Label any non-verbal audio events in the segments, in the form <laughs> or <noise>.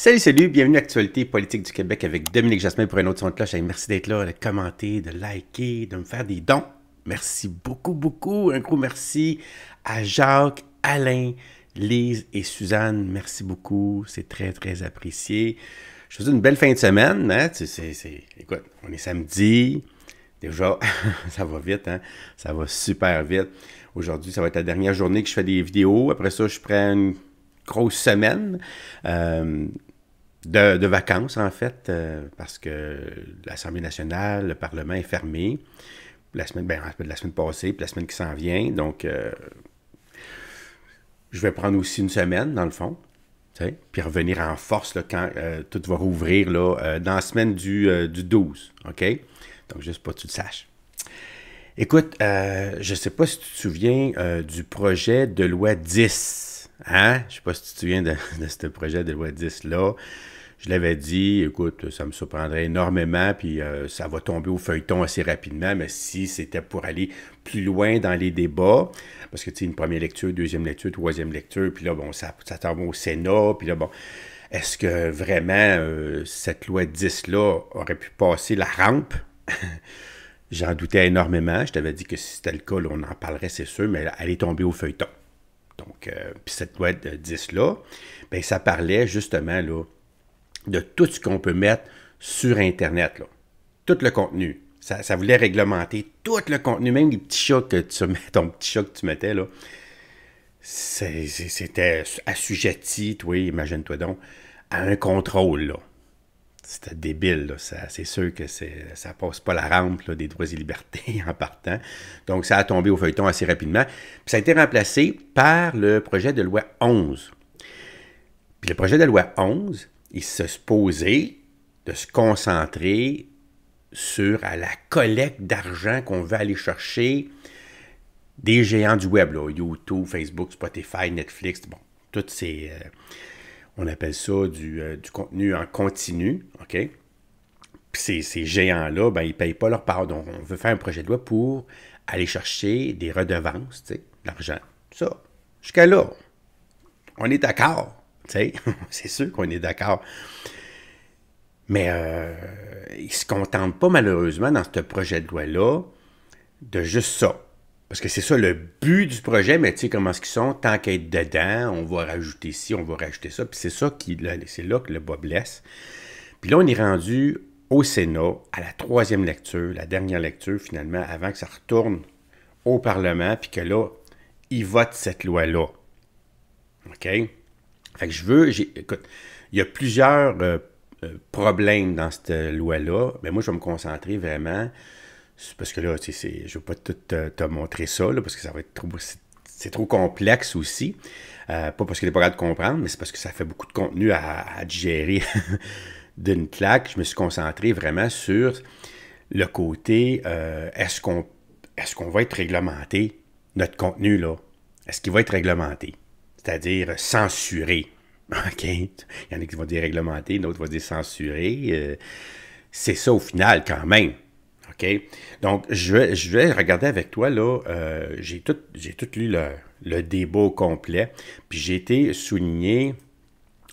Salut, salut, bienvenue à Actualité politique du Québec avec Dominique Jasmin pour un autre son de cloche. merci d'être là, de commenter, de liker, de me faire des dons. Merci beaucoup, beaucoup. Un gros merci à Jacques, Alain, Lise et Suzanne. Merci beaucoup, c'est très, très apprécié. Je vous souhaite une belle fin de semaine. Hein? Écoute, on est samedi. Déjà, <laughs> ça va vite, hein? Ça va super vite. Aujourd'hui, ça va être la dernière journée que je fais des vidéos. Après ça, je prends une grosse semaine. Euh, de, vacances, en fait, euh, parce que l'Assemblée nationale, le Parlement est fermé. La semaine, ben, la semaine passée, puis la semaine qui s'en vient. Donc, euh, je vais prendre aussi une semaine, dans le fond. Puis revenir en force quand euh, tout va rouvrir là, dans la semaine du, 12. OK? Donc, juste pour que tu le saches. Écoute, je ne sais pas si tu te souviens du projet de loi 10. Hein? Je ne sais pas si tu te souviens de <laughs> ce projet de loi 10-là je l'avais dit, écoute, ça me surprendrait énormément, puis euh, ça va tomber au feuilleton assez rapidement, mais si c'était pour aller plus loin dans les débats, parce que tu sais, une première lecture, deuxième lecture, troisième lecture, puis là, bon, ça, ça tombe au Sénat, puis là, bon, est-ce que vraiment euh, cette loi 10-là aurait pu passer la rampe? <laughs> J'en doutais énormément. Je t'avais dit que si c'était le cas, là, on en parlerait, c'est sûr, mais elle est tombée au feuilleton. Donc, euh, puis cette loi 10-là, ben, ça parlait justement là, de tout ce qu'on peut mettre sur Internet. Là. Tout le contenu. Ça, voulait réglementer tout le contenu, même les petits chats que tu mets, <laughs> ton petit chat que tu mettais, là. C'était assujetti, oui, imagine-toi donc, à un contrôle, là. C'était débile, c'est sûr que ça passe pas la rampe des droits et libertés <laughs> en partant. Donc, ça a tombé au feuilleton assez rapidement. Puis ça a été remplacé par le projet de loi 11. Puis le projet de loi 11, il se posait de se concentrer sur la collecte d'argent qu'on veut aller chercher des géants du web, YouTube, Facebook, Spotify, Netflix, bon, toutes ces... Euh, on appelle ça euh, du, contenu en continu, OK? Puis ces, géants-là, ben, ils ne payent pas leur part. Donc, on veut faire un projet de loi pour aller chercher des redevances, tu sais, l'argent. Ça, jusqu'à là, on est d'accord. <laughs> c'est sûr qu'on est d'accord. Mais euh, ils ne se contentent pas, malheureusement, dans ce projet de loi-là, de juste ça. Parce que c'est ça le but du projet, mais tu sais comment est-ce qu'ils sont, tant qu'à être dedans, on va rajouter ci, on va rajouter ça, puis c'est ça qui, c'est là que le bas blesse. Puis là, on est rendu au Sénat, à la troisième lecture, la dernière lecture finalement, avant que ça retourne au Parlement, puis que là, ils votent cette loi-là. OK? Fait que je veux, écoute, il y a plusieurs euh, euh, problèmes dans cette loi-là, mais moi, je vais me concentrer vraiment, parce que là, tu je ne vais pas tout te, montrer ça, parce que ça va être trop, c'est trop complexe aussi. Euh, pas parce que n'est pas grave de comprendre, mais c'est parce que ça fait beaucoup de contenu à, digérer <laughs> d'une claque. Je me suis concentré vraiment sur le côté est-ce qu'on est-ce qu'on va être réglementé, notre contenu là? Est-ce qu'il va être réglementé? c'est-à-dire censurer <laughs> OK? Il y en a qui vont dire réglementer, d'autres vont dire censurer. Euh, c'est ça au final quand même. OK? Donc, je vais, regarder avec toi, là, euh, j'ai tout, tout, lu le, débat complet, puis j'ai été souligné,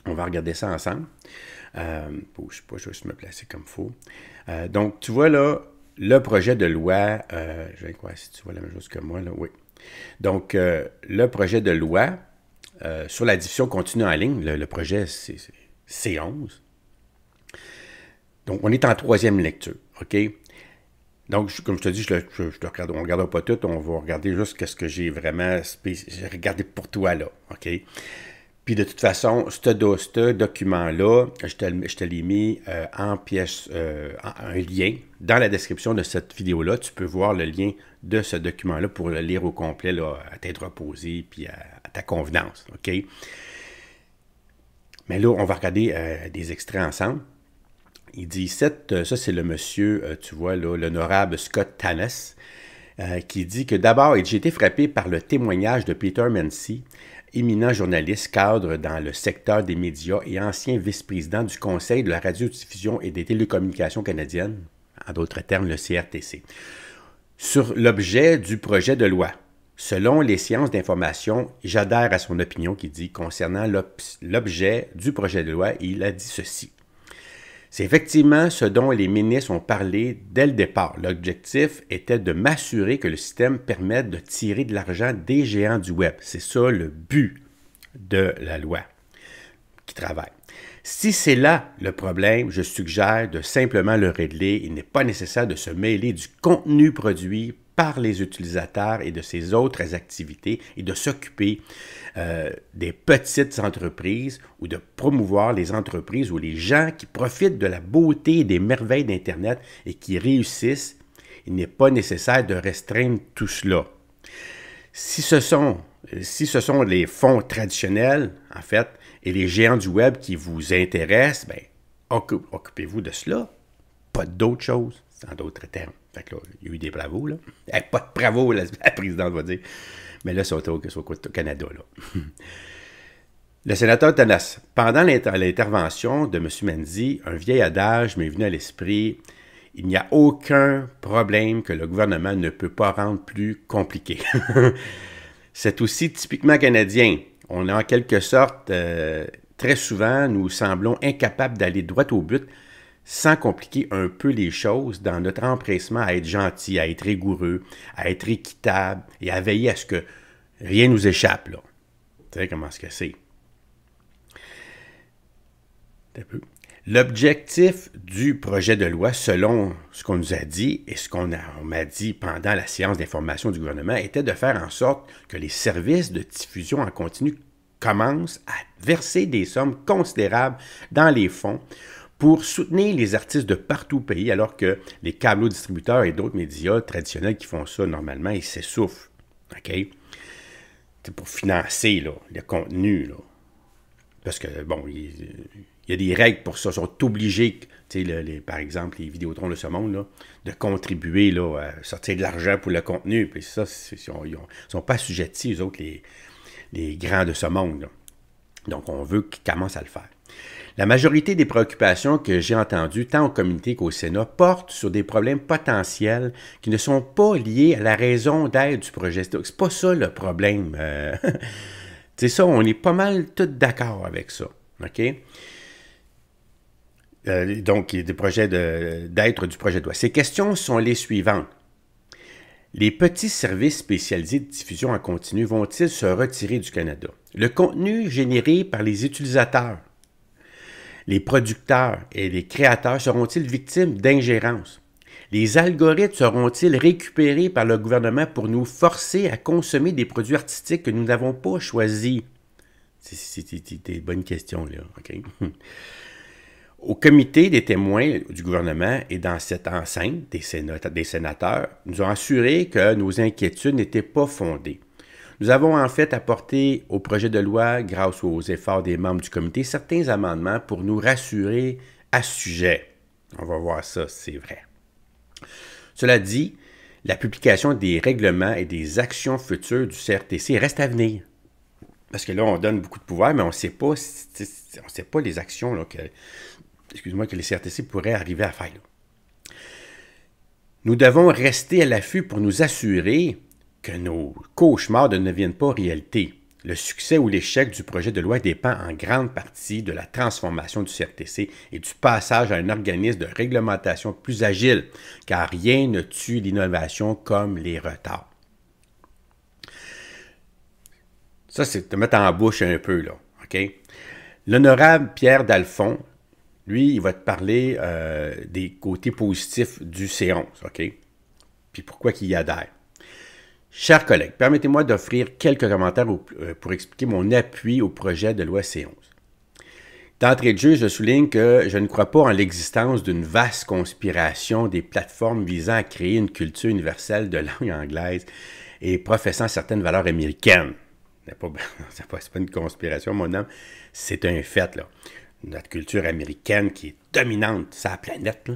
on va regarder ça ensemble. ne euh, sais pas, je vais juste me placer comme il faut. donc, tu vois là, le projet de loi, je vais croire si tu vois la même chose que moi, là, oui. Donc, le projet de loi euh, sur la diffusion continue en ligne, le, projet C11. Donc, on est en troisième lecture, OK? Donc, comme je te dis, je, regarde, on ne regardera pas tout, on va regarder juste ce que j'ai vraiment regardé pour toi là, OK? Puis de toute façon, ce, document-là, je te, l'ai mis euh, en pièce, euh, un lien. Dans la description de cette vidéo-là, tu peux voir le lien de ce document-là pour le lire au complet, à tête reposée, puis à, ta convenance. OK? Mais là, on va regarder euh, des extraits ensemble. Il dit, euh, ça c'est le monsieur, euh, tu vois, l'honorable Scott Tannis, qui dit que d'abord, j'ai été frappé par le témoignage de Peter Mency, éminent journaliste, cadre dans le secteur des médias et ancien vice-président du Conseil de la radiodiffusion et des télécommunications canadiennes, en d'autres termes le CRTC, sur l'objet du projet de loi Selon les sciences d'information, j'adhère à son opinion qui dit concernant l'objet du projet de loi, il a dit ceci. C'est effectivement ce dont les ministres ont parlé dès le départ. L'objectif était de m'assurer que le système permette de tirer de l'argent des géants du Web. C'est ça le but de la loi qui travaille. Si c'est là le problème, je suggère de simplement le régler. Il n'est pas nécessaire de se mêler du contenu produit par les utilisateurs et de ses autres activités et de s'occuper euh, des petites entreprises ou de promouvoir les entreprises ou les gens qui profitent de la beauté et des merveilles d'Internet et qui réussissent, il n'est pas nécessaire de restreindre tout cela. Si ce sont, si ce sont les fonds traditionnels, en fait, et les géants du web qui vous intéressent, bien occupez-vous de cela, pas d'autres choses en d'autres termes là, il y a eu des bravos, là. <laughs> pas de bravo, <laughs> la, présidente va dire. Mais là, c'est au Canada, là. <laughs> Le sénateur Tanas, pendant l'intervention de M. Menzi, un vieil adage m'est venu à l'esprit il n'y a aucun problème que le gouvernement ne peut pas rendre plus compliqué. c'est aussi typiquement canadien. On est en quelque sorte, euh, très souvent, nous semblons incapables d'aller droit au but sans compliquer un peu les choses dans notre empressement à être gentil, à être rigoureux, à être équitable et à veiller à ce que rien nous échappe. Là. Tu comment ce que c'est. L'objectif du projet de loi, selon ce qu'on nous a dit et ce qu'on m'a dit pendant la séance d'information du gouvernement, était de faire en sorte que les services de diffusion en continu commencent à verser des sommes considérables dans les fonds pour soutenir les artistes de partout au pays, alors que les câbles distributeurs et d'autres médias traditionnels qui font ça normalement, ils s'essoufflent. OK? pour financer le contenu. Parce que, bon, il, y a des règles pour ça. Ils sont obligés, les, par exemple, les Vidéotrons de ce monde, de contribuer là, à sortir de l'argent pour le contenu. Puis ça, ils ne sont pas assujettis, eux autres, les, grands de ce monde. Donc, on veut qu'ils commencent à le faire. La majorité des préoccupations que j'ai entendues tant au comité qu'au Sénat portent sur des problèmes potentiels qui ne sont pas liés à la raison d'être du projet. C'est pas ça le problème. Euh, <laughs> c'est ça, on est pas mal tous d'accord avec ça. OK? Euh, y donc, des projets d'être du projet de loi. Ces questions sont les suivantes. Les petits services spécialisés de diffusion en continu vont-ils se retirer du Canada? Le contenu généré par les utilisateurs les producteurs et les créateurs seront-ils victimes d'ingérence? Les algorithmes seront-ils récupérés par le gouvernement pour nous forcer à consommer des produits artistiques que nous n'avons pas choisis? C'est une bonne question, là. <laughs> Au comité des témoins du gouvernement et dans cette enceinte des, sénateurs, des sénateurs nous ont assuré que nos inquiétudes n'étaient pas fondées. Nous avons en fait apporté au projet de loi, grâce aux efforts des membres du comité, certains amendements pour nous rassurer à ce sujet. On va voir ça, c'est vrai. Cela dit, la publication des règlements et des actions futures du CRTC reste à venir. Parce que là, on donne beaucoup de pouvoir, mais on ne sait pas, on sait pas les actions que, moi que les CRTC pourraient arriver à faire. Nous devons rester à l'affût pour nous assurer que nos cauchemars ne deviennent pas réalité. Le succès ou l'échec du projet de loi dépend en grande partie de la transformation du CRTC et du passage à un organisme de réglementation plus agile, car rien ne tue l'innovation comme les retards. Ça, c'est te mettre en bouche un peu, là. OK? L'honorable Pierre Dalphon, lui, il va te parler euh, des côtés positifs du C11, OK? Puis pourquoi qu'il y adhère. Chers collègues, permettez-moi d'offrir quelques commentaires euh, pour expliquer mon appui au projet de loi C11. D'entrée de jeu, je souligne que je ne crois pas en l'existence d'une vaste conspiration des plateformes visant à créer une culture universelle de langue anglaise et professant certaines valeurs américaines. pas, <laughs> pas une conspiration, mon homme, c'est un fait. Là. Notre culture américaine qui est dominante sur la planète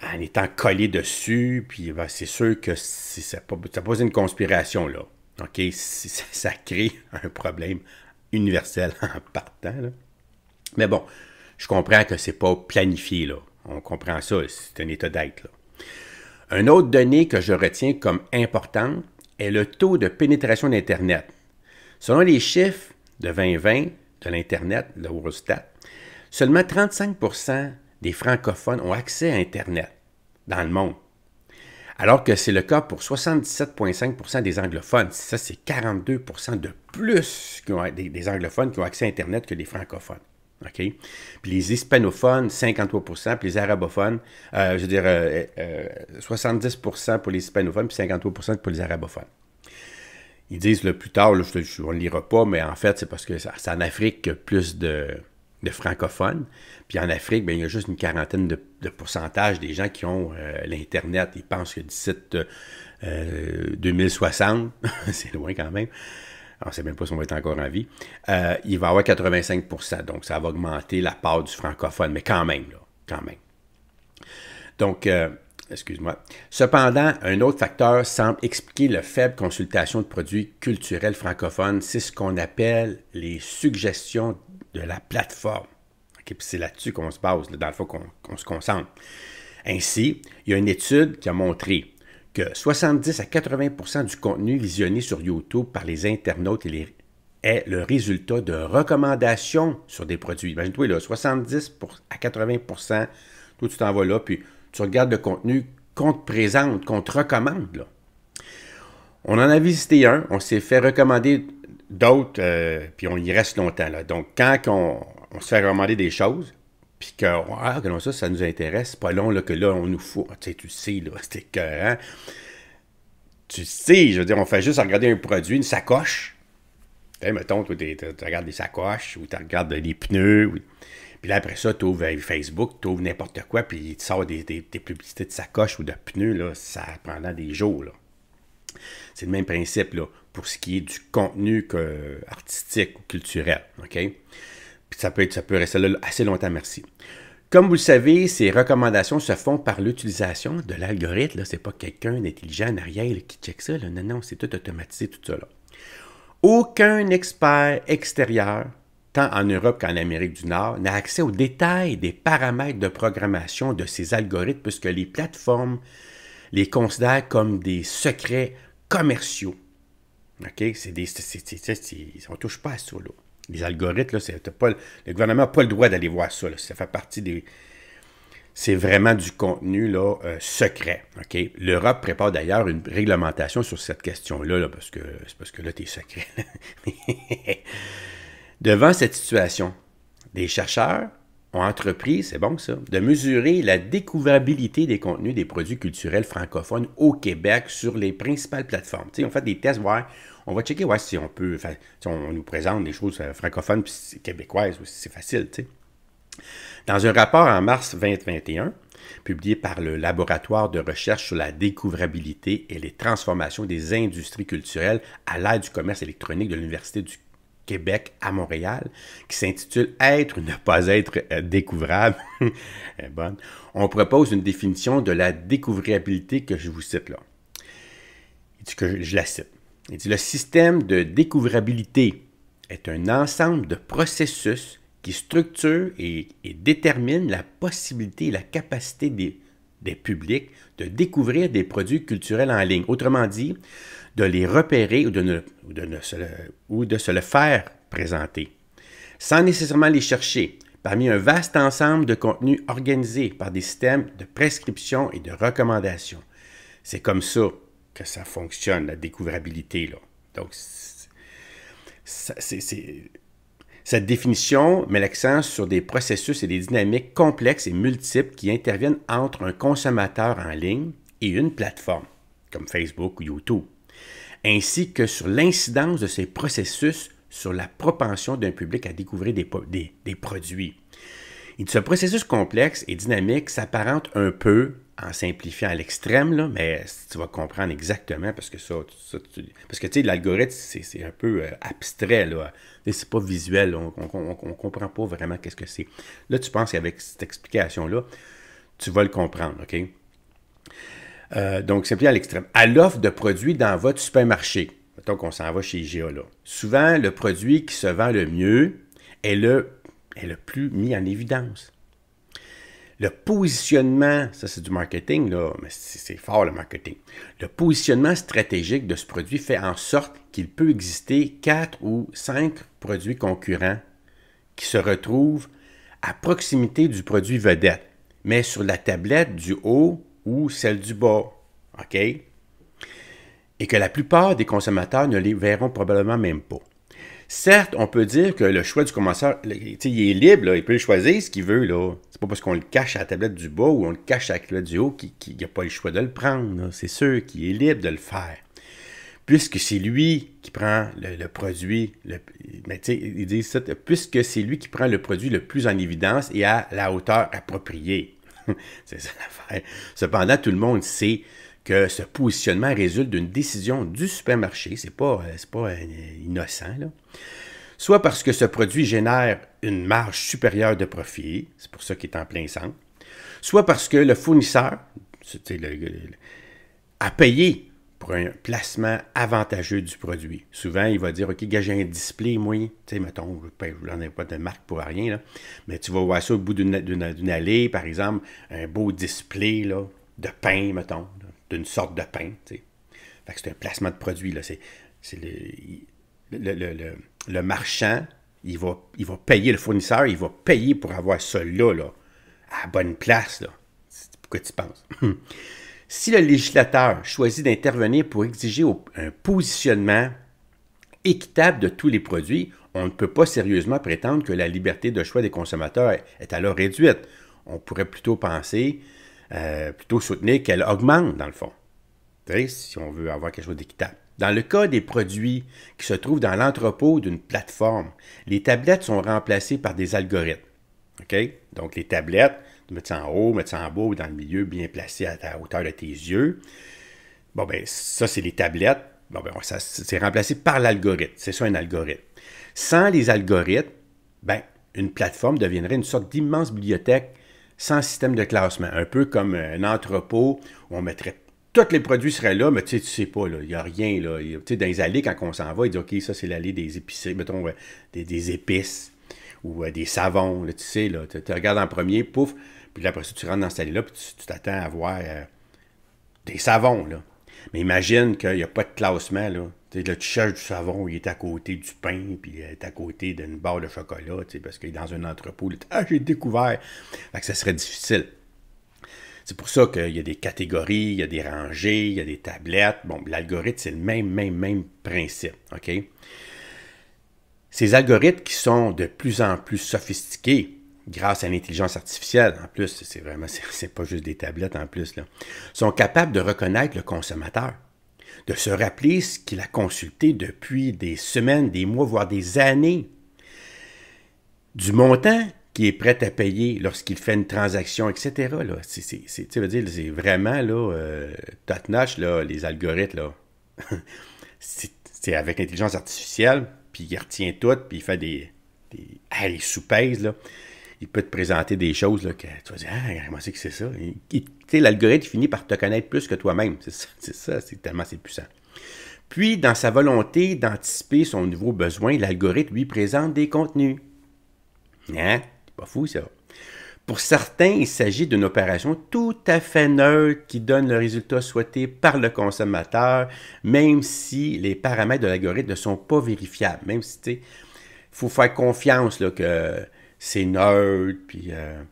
en étant collé dessus, puis ben, c'est sûr que ça pose pas une conspiration, là. OK? Ça, crée un problème universel <laughs> en partant, là. Mais bon, je comprends que c'est pas planifié, là. On comprend ça, c'est un état d'être, là. Un autre donnée que je retiens comme importante est le taux de pénétration d'Internet. Selon les chiffres de 2020 de l'Internet, de l'Eurostat, seulement 35 des francophones ont accès à Internet dans le monde. Alors que c'est le cas pour 77,5 des anglophones. Ça, c'est 42 de plus des, anglophones qui ont accès à Internet que des francophones. OK? Puis les hispanophones, 53 puis les arabophones, euh, je veux dire, 70 euh, euh, pour les hispanophones, puis 53 pour les arabophones. Ils disent le plus tard, on ne lira pas, mais en fait, c'est parce que c'est en Afrique que plus de, de francophones. Puis en Afrique, ben, il y a juste une quarantaine de, pourcentages pourcentage des gens qui ont euh, l'Internet. Ils pensent que d'ici euh, 2060, <laughs> c'est loin quand même, on ne sait même pas si on va être encore en vie, euh, il va y avoir 85 Donc, ça va augmenter la part du francophone, mais quand même, quand même. Donc, euh, excuse-moi. Cependant, un autre facteur semble expliquer le faible consultation de produits culturels francophones. C'est ce qu'on appelle les suggestions de la plateforme. c'est là-dessus qu'on se base, dans le fond, qu'on se concentre. Ainsi, il y a une étude qui a montré que 70 à 80 du contenu visionné sur YouTube par les internautes est le résultat de recommandations sur des produits. Imagine-toi, 70 à 80 toi, tu t'en vas là, puis tu regardes le contenu qu'on te présente, qu'on te recommande. On en a visité un, on s'est fait recommander d'autres, euh, puis on y reste longtemps. Là. Donc, quand on, se fait remander des choses, puis que, ça, ça nous intéresse, pas long là, que là, on nous fout. Ah, tu sais, tu sais, là, <laughs> c'est Tu sais, je veux dire, on fait juste regarder un produit, une sacoche. Tu sais, mettons, tu regardes des sacoches, ou tu regardes des pneus, Puis là, après ça, tu ouvres euh, Facebook, tu ouvres n'importe quoi, puis tu sors des, publicités de sacoche ou de pneus, là, ça des jours, là. C'est le même principe pour ce qui est du contenu artistique ou culturel. OK? ça peut, ça peut rester là assez longtemps, merci. Comme vous le savez, ces recommandations se font par l'utilisation de l'algorithme. Ce n'est pas quelqu'un d'intelligent en arrière qui check ça. Là. Non, non, c'est tout automatisé, tout ça. Aucun expert extérieur, tant en Europe qu'en Amérique du Nord, n'a accès aux détails des paramètres de programmation de ces algorithmes puisque les plateformes les considèrent comme des secrets commerciaux. OK? C'est des. on ne touche pas à ça, là. Les algorithmes, là, pas, le gouvernement n'a pas le droit d'aller voir ça. Là. Ça fait partie des. C'est vraiment du contenu euh, secret. OK? L'Europe prépare d'ailleurs une réglementation sur cette question-là, là, parce que c'est parce que là, tu es secret. <laughs> Devant cette situation, des chercheurs ont entrepris, c'est bon ça, de mesurer la découvrabilité des contenus des produits culturels francophones au Québec sur les principales plateformes. on fait des tests, on va checker si on peut, si on nous présente des choses euh, francophones puis québécoises, aussi, c'est facile. Dans un rapport en mars 2021, publié par le Laboratoire de recherche sur la découvrabilité et les transformations des industries culturelles à l'aide du commerce électronique de l'Université du Québec à Montréal, qui s'intitule Être ou ne pas être euh, découvrable. <laughs> Euh, On propose une définition de la découvrabilité que je vous cite là. Que je la cite. Il dit Le système de découvrabilité est un ensemble de processus qui structure et, détermine la possibilité et la capacité des, des publics de découvrir des produits culturels en ligne. Autrement dit, de les repérer ou de, de, se, le, ou de se le faire présenter, sans nécessairement les chercher, parmi un vaste ensemble de contenus organisés par des systèmes de prescription et de recommandation. C'est comme ça que ça fonctionne, la découvrabilité. Donc, ça, Cette définition met l'accent sur des processus et des dynamiques complexes et multiples qui interviennent entre un consommateur en ligne et une plateforme, comme Facebook ou YouTube ainsi que sur l'incidence de ces processus sur la propension d'un public à découvrir des, produits. ce processus complexe et dynamique s'apparente un peu, en simplifiant à l'extrême, mais tu vas comprendre exactement parce que ça, parce que tu sais, l'algorithme, c'est un peu euh, abstrait, là. C'est pas visuel, on, ne comprend pas vraiment qu'est-ce que c'est. Là, tu penses qu'avec cette explication-là, tu vas le comprendre, OK? Euh, donc, c'est bien à l'extrême. À l'offre de produits dans votre supermarché. Mettons qu'on s'en va chez IGA, Souvent, le produit qui se vend le mieux est le, est le plus mis en évidence. Le positionnement, ça c'est du marketing, là, mais c'est fort le marketing. Le positionnement stratégique de ce produit fait en sorte qu'il peut exister quatre ou cinq produits concurrents qui se retrouvent à proximité du produit vedette, mais sur la tablette du haut ou celle du bas. OK? Et que la plupart des consommateurs ne les verront probablement même pas. Certes, on peut dire que le choix du commenceur, il est libre, il peut choisir ce qu'il veut. ce C'est pas parce qu'on le cache à la tablette du bas ou on le cache à la tablette du haut qu'il n'a a pas le choix de le prendre. C'est sûr qu'il est libre de le faire. Puisque c'est lui qui prend le, produit, le, mais ils puisque c'est lui qui prend le produit le plus en évidence et à la hauteur appropriée. <laughs> c'est ça l'affaire. Cependant, tout le monde sait que ce positionnement résulte d'une décision du supermarché. C'est pas, euh, pas euh, innocent, Soit parce que ce produit génère une marge supérieure de profit, c'est pour ça qu'il est en plein centre, soit parce que le fournisseur, a payé pour un placement avantageux du produit. Souvent, il va dire, OK, gars, j'ai un display, moi, tu sais, mettons, vous on ai pas de marque pour rien, là, mais tu vas voir ça au bout d'une allée, par exemple, un beau display là, de pain, mettons, d'une sorte de pain, tu sais. Fait que c'est un placement de produit, là. C'est le, le, le, le, marchand, il va, il va payer, le fournisseur, il va payer pour avoir ça là, à bonne place, là. C'est pourquoi tu penses. Si le législateur choisit d'intervenir pour exiger un positionnement équitable de tous les produits, on ne peut pas sérieusement prétendre que la liberté de choix des consommateurs est alors réduite. On pourrait plutôt penser, euh, plutôt soutenir qu'elle augmente dans le fond, si on veut avoir quelque chose d'équitable. Dans le cas des produits qui se trouvent dans l'entrepôt d'une plateforme, les tablettes sont remplacées par des algorithmes. Ok, Donc les tablettes, mettre ça en haut, mettre ça en bas ou dans le milieu, bien placé à la hauteur de tes yeux. Bon, ben ça, c'est les tablettes. Bon, ben, ça, c'est remplacé par l'algorithme. C'est ça, un algorithme. Sans les algorithmes, ben, une plateforme deviendrait une sorte d'immense bibliothèque sans système de classement, un peu comme euh, un entrepôt où on mettrait tous les produits seraient là, mais tu sais, tu sais pas, il n'y a rien. Là. Tu sais, dans les allées, quand on s'en va, il dit OK, ça, c'est l'allée des épices, mettons, euh, des, épices ou euh, des savons, tu sais, là, tu regardes en premier, pouf, puis là, après ça, tu rentres dans cette allée-là, puis tu t'attends à voir euh, des savons, là. Mais imagine qu'il n'y a pas de classement, là. tu cherches du savon, il est à côté du pain, puis il euh, est à côté d'une barre de chocolat, parce qu'il est dans un entrepôt. ah, j'ai découvert! que ça serait difficile. C'est pour ça qu'il y a des catégories, il y a des rangées, il y a des tablettes. Bon, l'algorithme, c'est le même, même, même principe, OK? Ces algorithmes qui sont de plus en plus sophistiqués, grâce à l'intelligence artificielle, en plus, c'est vraiment, c'est pas juste des tablettes en plus, là, sont capables de reconnaître le consommateur, de se rappeler ce qu'il a consulté depuis des semaines, des mois, voire des années, du montant qui est prêt à payer lorsqu'il fait une transaction, etc. Là. C'est, veux dire, c'est vraiment là, euh, là, les algorithmes. Là. <laughs> c'est, avec l'intelligence artificielle, puis il retient tout, puis il fait des... des là il peut te présenter des choses là, que tu vas dire Ah, moi c'est que c'est ça L'algorithme finit par te connaître plus que toi-même. C'est ça, c'est c'est tellement c'est puissant. Puis, dans sa volonté d'anticiper son nouveau besoin, l'algorithme lui présente des contenus. Hein? C'est pas fou, ça. Pour certains, il s'agit d'une opération tout à fait neutre qui donne le résultat souhaité par le consommateur, même si les paramètres de l'algorithme ne sont pas vérifiables. Même si, tu sais, il faut faire confiance là, que c'est neutre, puis... Euh,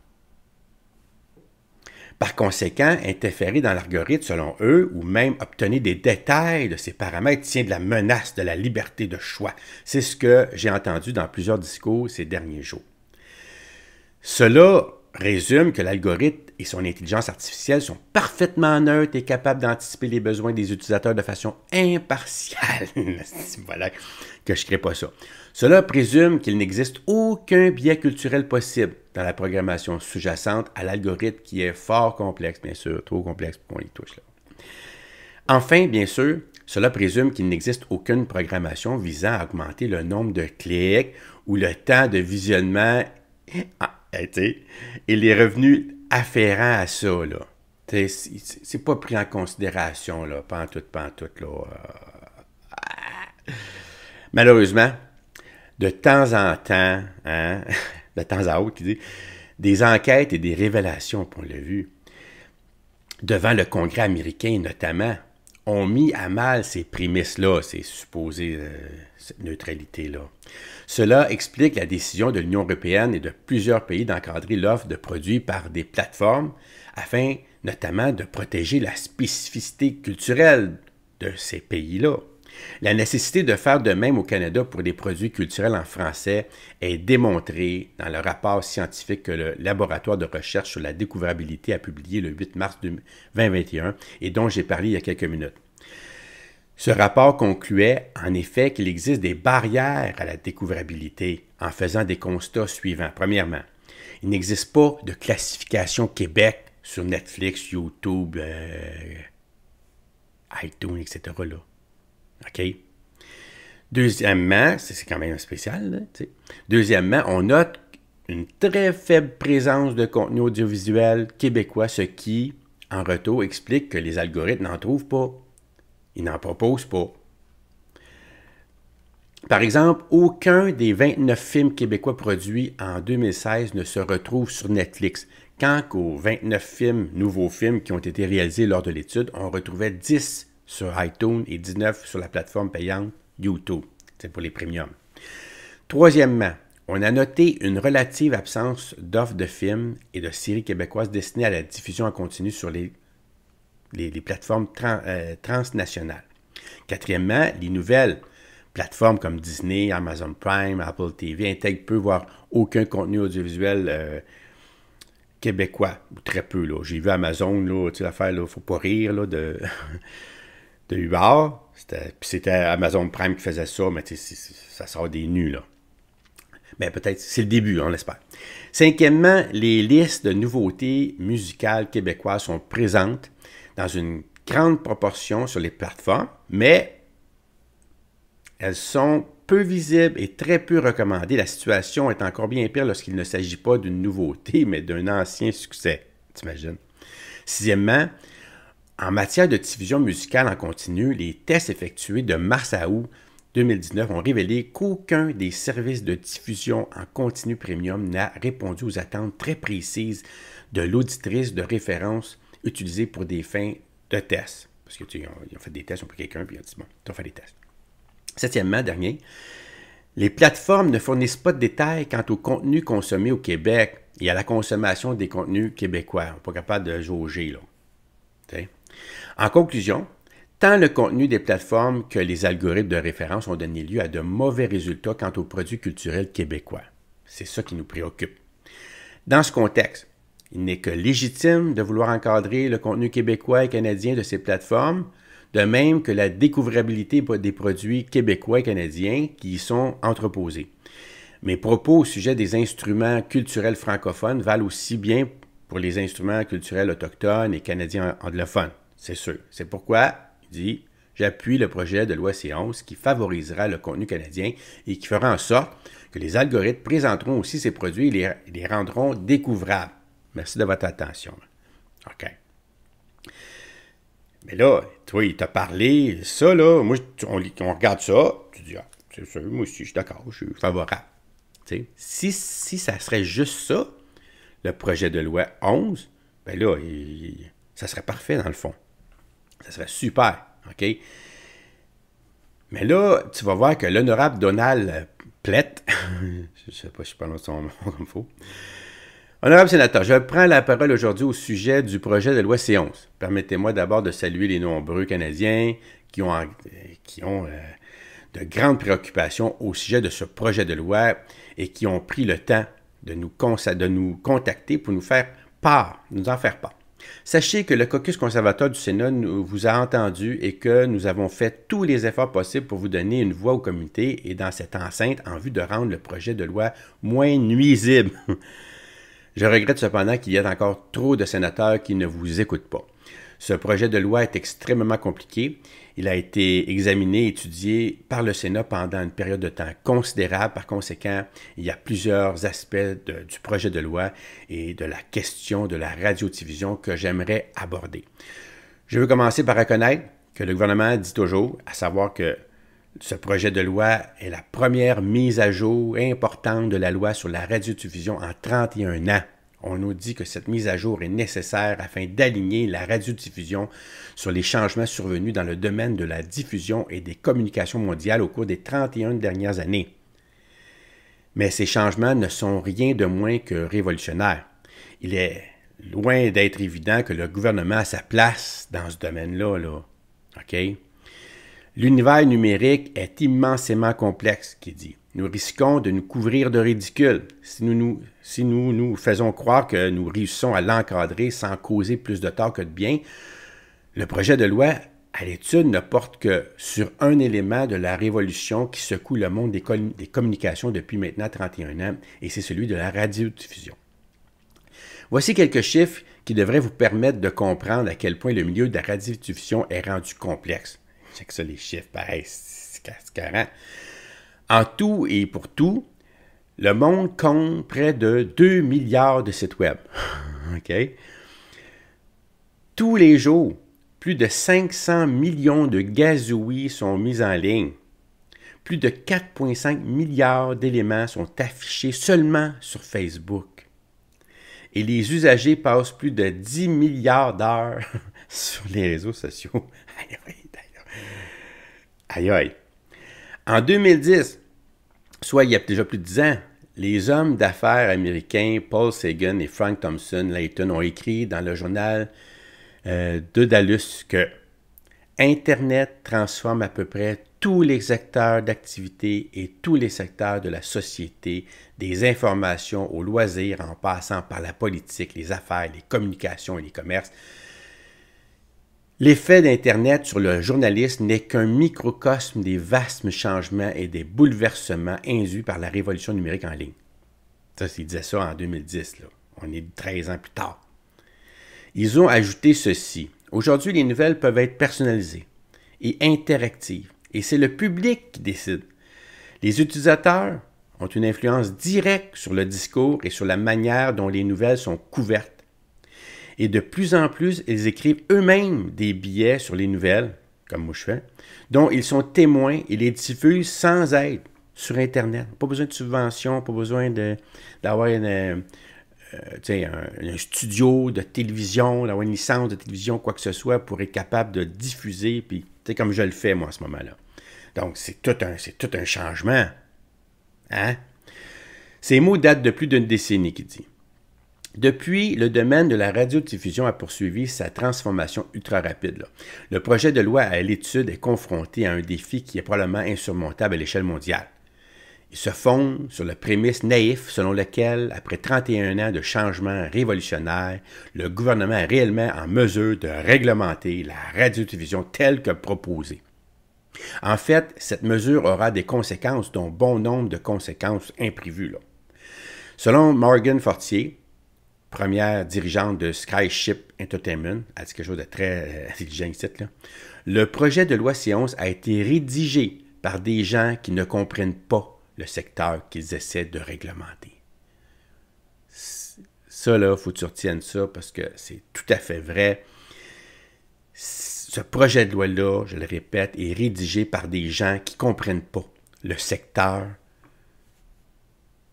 par conséquent, interférer dans l'algorithme selon eux, ou même obtenir des détails de ces paramètres, tient de la menace de la liberté de choix. C'est ce que j'ai entendu dans plusieurs discours ces derniers jours. Cela résume que l'algorithme et son intelligence artificielle sont parfaitement neutres et capables d'anticiper les besoins des utilisateurs de façon impartiale. <laughs> voilà que je ne crée pas ça. Cela présume qu'il n'existe aucun biais culturel possible dans la programmation sous-jacente à l'algorithme qui est fort complexe, bien sûr, trop complexe pour les y touche. Enfin, bien sûr, cela présume qu'il n'existe aucune programmation visant à augmenter le nombre de clics ou le temps de visionnement ah, eh, et les revenus afférents à ça. C'est pas pris en considération, là, pas en tout, pas en tout. Là. Euh, ah. Malheureusement, de temps en temps, hein, <laughs> de temps à autre, des enquêtes et des révélations, on l'a vu, devant le Congrès américain notamment, ont mis à mal ces prémices-là, ces supposées euh, neutralités-là. Cela explique la décision de l'Union européenne et de plusieurs pays d'encadrer l'offre de produits par des plateformes afin notamment de protéger la spécificité culturelle de ces pays-là. La nécessité de faire de même au Canada pour des produits culturels en français est démontrée dans le rapport scientifique que le Laboratoire de recherche sur la découvrabilité a publié le 8 mars 2021 et dont j'ai parlé il y a quelques minutes. Ce rapport concluait en effet qu'il existe des barrières à la découvrabilité en faisant des constats suivants. Premièrement, il n'existe pas de classification Québec sur Netflix, YouTube, euh, iTunes, etc. Là. OK? Deuxièmement, c'est quand même spécial. Deuxièmement, on note une très faible présence de contenu audiovisuel québécois, ce qui, en retour, explique que les algorithmes n'en trouvent pas. Ils n'en proposent pas. Par exemple, aucun des 29 films québécois produits en 2016 ne se retrouve sur Netflix. quand aux 29 films, nouveaux films qui ont été réalisés lors de l'étude, on retrouvait 10 sur iTunes et 19 sur la plateforme payante YouTube. C'est pour les premiums. Troisièmement, on a noté une relative absence d'offres de films et de séries québécoises destinées à la diffusion en continu sur les, les, plateformes euh, transnationales. Quatrièmement, les nouvelles plateformes comme Disney, Amazon Prime, Apple TV intègrent peu, voire aucun contenu audiovisuel euh, québécois, ou très peu. J'ai vu Amazon, là, tu l'affaire, il ne faut pas rire, de <laughs> de puis C'était Amazon Prime qui faisait ça, mais ça sort des nus, là. Mais ben, peut-être, c'est le début, on l'espère. Cinquièmement, les listes de nouveautés musicales québécoises sont présentes dans une grande proportion sur les plateformes, mais elles sont peu visibles et très peu recommandées. La situation est encore bien pire lorsqu'il ne s'agit pas d'une nouveauté, mais d'un ancien succès, tu t'imagines. Sixièmement, en matière de diffusion musicale en continu, les tests effectués de mars à août 2019 ont révélé qu'aucun des services de diffusion en continu premium n'a répondu aux attentes très précises de l'auditrice de référence utilisée pour des fins de tests. Parce qu'ils ont fait des tests, on pris quelqu'un, puis ils ont dit bon, tu as fait des tests. Septièmement, dernier, les plateformes ne fournissent pas de détails quant au contenu consommé au Québec et à la consommation des contenus québécois. On n'est pas capable de jauger, là. En conclusion, tant le contenu des plateformes que les algorithmes de référence ont donné lieu à de mauvais résultats quant aux produits culturels québécois. C'est ça qui nous préoccupe. Dans ce contexte, il n'est que légitime de vouloir encadrer le contenu québécois et canadien de ces plateformes, de même que la découvrabilité des produits québécois et canadiens qui y sont entreposés. Mes propos au sujet des instruments culturels francophones valent aussi bien pour les instruments culturels autochtones et canadiens anglophones. C'est sûr. C'est pourquoi, il dit, j'appuie le projet de loi C11 qui favorisera le contenu canadien et qui fera en sorte que les algorithmes présenteront aussi ces produits et les, rendront découvrables. Merci de votre attention. OK. Mais là, toi, il t'a parlé, ça, là, moi, on, regarde ça, tu dis, ah, c'est sûr, moi aussi, je suis d'accord, je suis favorable. si, si ça serait juste ça, le projet de loi 11, ben là, ça serait parfait dans le fond. Ça serait super, OK? Mais là, tu vas voir que l'honorable Donald Plett, <laughs> je ne sais pas si je prononce son <laughs> nom comme faut. Honorable sénateur, je prends la parole aujourd'hui au sujet du projet de loi C11. Permettez-moi d'abord de saluer les nombreux Canadiens qui ont, euh, qui ont euh, de grandes préoccupations au sujet de ce projet de loi et qui ont pris le temps de nous, de nous contacter pour nous faire part, nous en faire part. Sachez que le caucus conservateur du Sénat vous a entendu et que nous avons fait tous les efforts possibles pour vous donner une voix au comité et dans cette enceinte en vue de rendre le projet de loi moins nuisible. <laughs> Je regrette cependant qu'il y ait encore trop de sénateurs qui ne vous écoutent pas. Ce projet de loi est extrêmement compliqué. Il a été examiné, étudié par le Sénat pendant une période de temps considérable. Par conséquent, il y a plusieurs aspects du projet de loi et de la question de la radiodivision que j'aimerais aborder. Je veux commencer par reconnaître que le gouvernement dit toujours, à savoir que ce projet de loi est la première mise à jour importante de la loi sur la radiodivision en 31 ans. On nous dit que cette mise à jour est nécessaire afin d'aligner la radiodiffusion sur les changements survenus dans le domaine de la diffusion et des communications mondiales au cours des 31 dernières années. Mais ces changements ne sont rien de moins que révolutionnaires. Il est loin d'être évident que le gouvernement a sa place dans ce domaine-là. OK? L'univers numérique est immensément complexe, qui dit. Nous risquons de nous couvrir de ridicule si nous nous, si nous, nous faisons croire que nous réussissons à l'encadrer sans causer plus de tort que de bien. Le projet de loi à l'étude ne porte que sur un élément de la révolution qui secoue le monde des, communications depuis maintenant 31 ans, et c'est celui de la radiodiffusion. Voici quelques chiffres qui devraient vous permettre de comprendre à quel point le milieu de la radiodiffusion est rendu complexe. C'est que ça, les chiffres, paraissent c'est en tout et pour tout, le monde compte près de 2 milliards de sites Web. <laughs> Tous les jours, plus de 500 millions de gazouilles sont mis en ligne. Plus de 4,5 milliards d'éléments sont affichés seulement sur Facebook. Et les usagers passent plus de 10 milliards d'heures <laughs> sur les réseaux sociaux. <laughs> Aïe, aïe, aïe. aïe. En 2010, soit il y a déjà plus de 10 ans, les hommes d'affaires américains Paul Sagan et Frank Thompson Layton ont écrit dans le journal de euh, Dallas que Internet transforme à peu près tous les secteurs d'activité et tous les secteurs de la société, des informations aux loisirs en passant par la politique, les affaires, les communications et les commerces. L'effet d'Internet sur le journalisme n'est qu'un microcosme des vastes changements et des bouleversements induits par la révolution numérique en ligne. Ça, ils disaient ça en 2010, là. on est 13 ans plus tard. Ils ont ajouté ceci. Aujourd'hui, les nouvelles peuvent être personnalisées et interactives, et c'est le public qui décide. Les utilisateurs ont une influence directe sur le discours et sur la manière dont les nouvelles sont couvertes et de plus en plus, ils écrivent eux-mêmes des billets sur les nouvelles, comme moi je fais, dont ils sont témoins et les diffusent sans aide sur Internet. Pas besoin de subvention, pas besoin d'avoir euh, euh, un, studio de télévision, d'avoir une licence de télévision, quoi que ce soit, pour être capable de diffuser, puis comme je le fais moi à ce moment-là. Donc, c'est tout, un, tout un changement. Hein? Ces mots datent de plus d'une décennie, qui dit. Depuis, le domaine de la radiodiffusion a poursuivi sa transformation ultra rapide. Le projet de loi à l'étude est confronté à un défi qui est probablement insurmontable à l'échelle mondiale. Il se fonde sur le prémisse naïf selon lequel, après 31 ans de changements révolutionnaires, le gouvernement est réellement en mesure de réglementer la radiodiffusion telle que proposée. En fait, cette mesure aura des conséquences, dont bon nombre de conséquences imprévues. Selon Morgan Fortier, première dirigeante de Skyship Entertainment, elle dit quelque chose de très euh, <laughs> intelligent ici. Le projet de loi C11 a été rédigé par des gens qui ne comprennent pas le secteur qu'ils essaient de réglementer. Ça, là, il faut que tu retiennes ça parce que c'est tout à fait vrai. Ce projet de loi-là, je le répète, est rédigé par des gens qui ne comprennent pas le secteur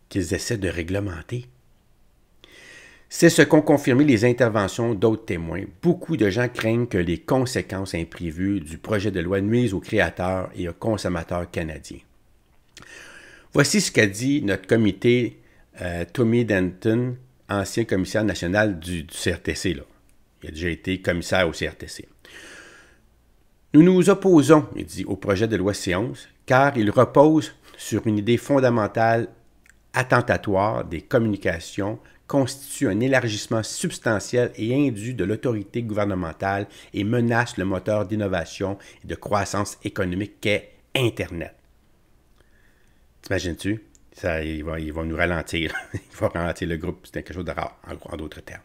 qu'ils essaient de réglementer. C'est ce qu'ont confirmé les interventions d'autres témoins. Beaucoup de gens craignent que les conséquences imprévues du projet de loi nuisent aux créateurs et aux consommateurs canadiens. Voici ce qu'a dit notre comité euh, Tommy Denton, ancien commissaire national du, CRTC. Il a déjà été commissaire au CRTC. Nous nous opposons, il dit, au projet de loi C11, car il repose sur une idée fondamentale attentatoire des communications constitue un élargissement substantiel et indu de l'autorité gouvernementale et menace le moteur d'innovation et de croissance économique qu'est Internet. T'imagines-tu? Ça, ils, vont, nous ralentir. <laughs> ils vont ralentir le groupe. C'est quelque chose de rare, en d'autres termes.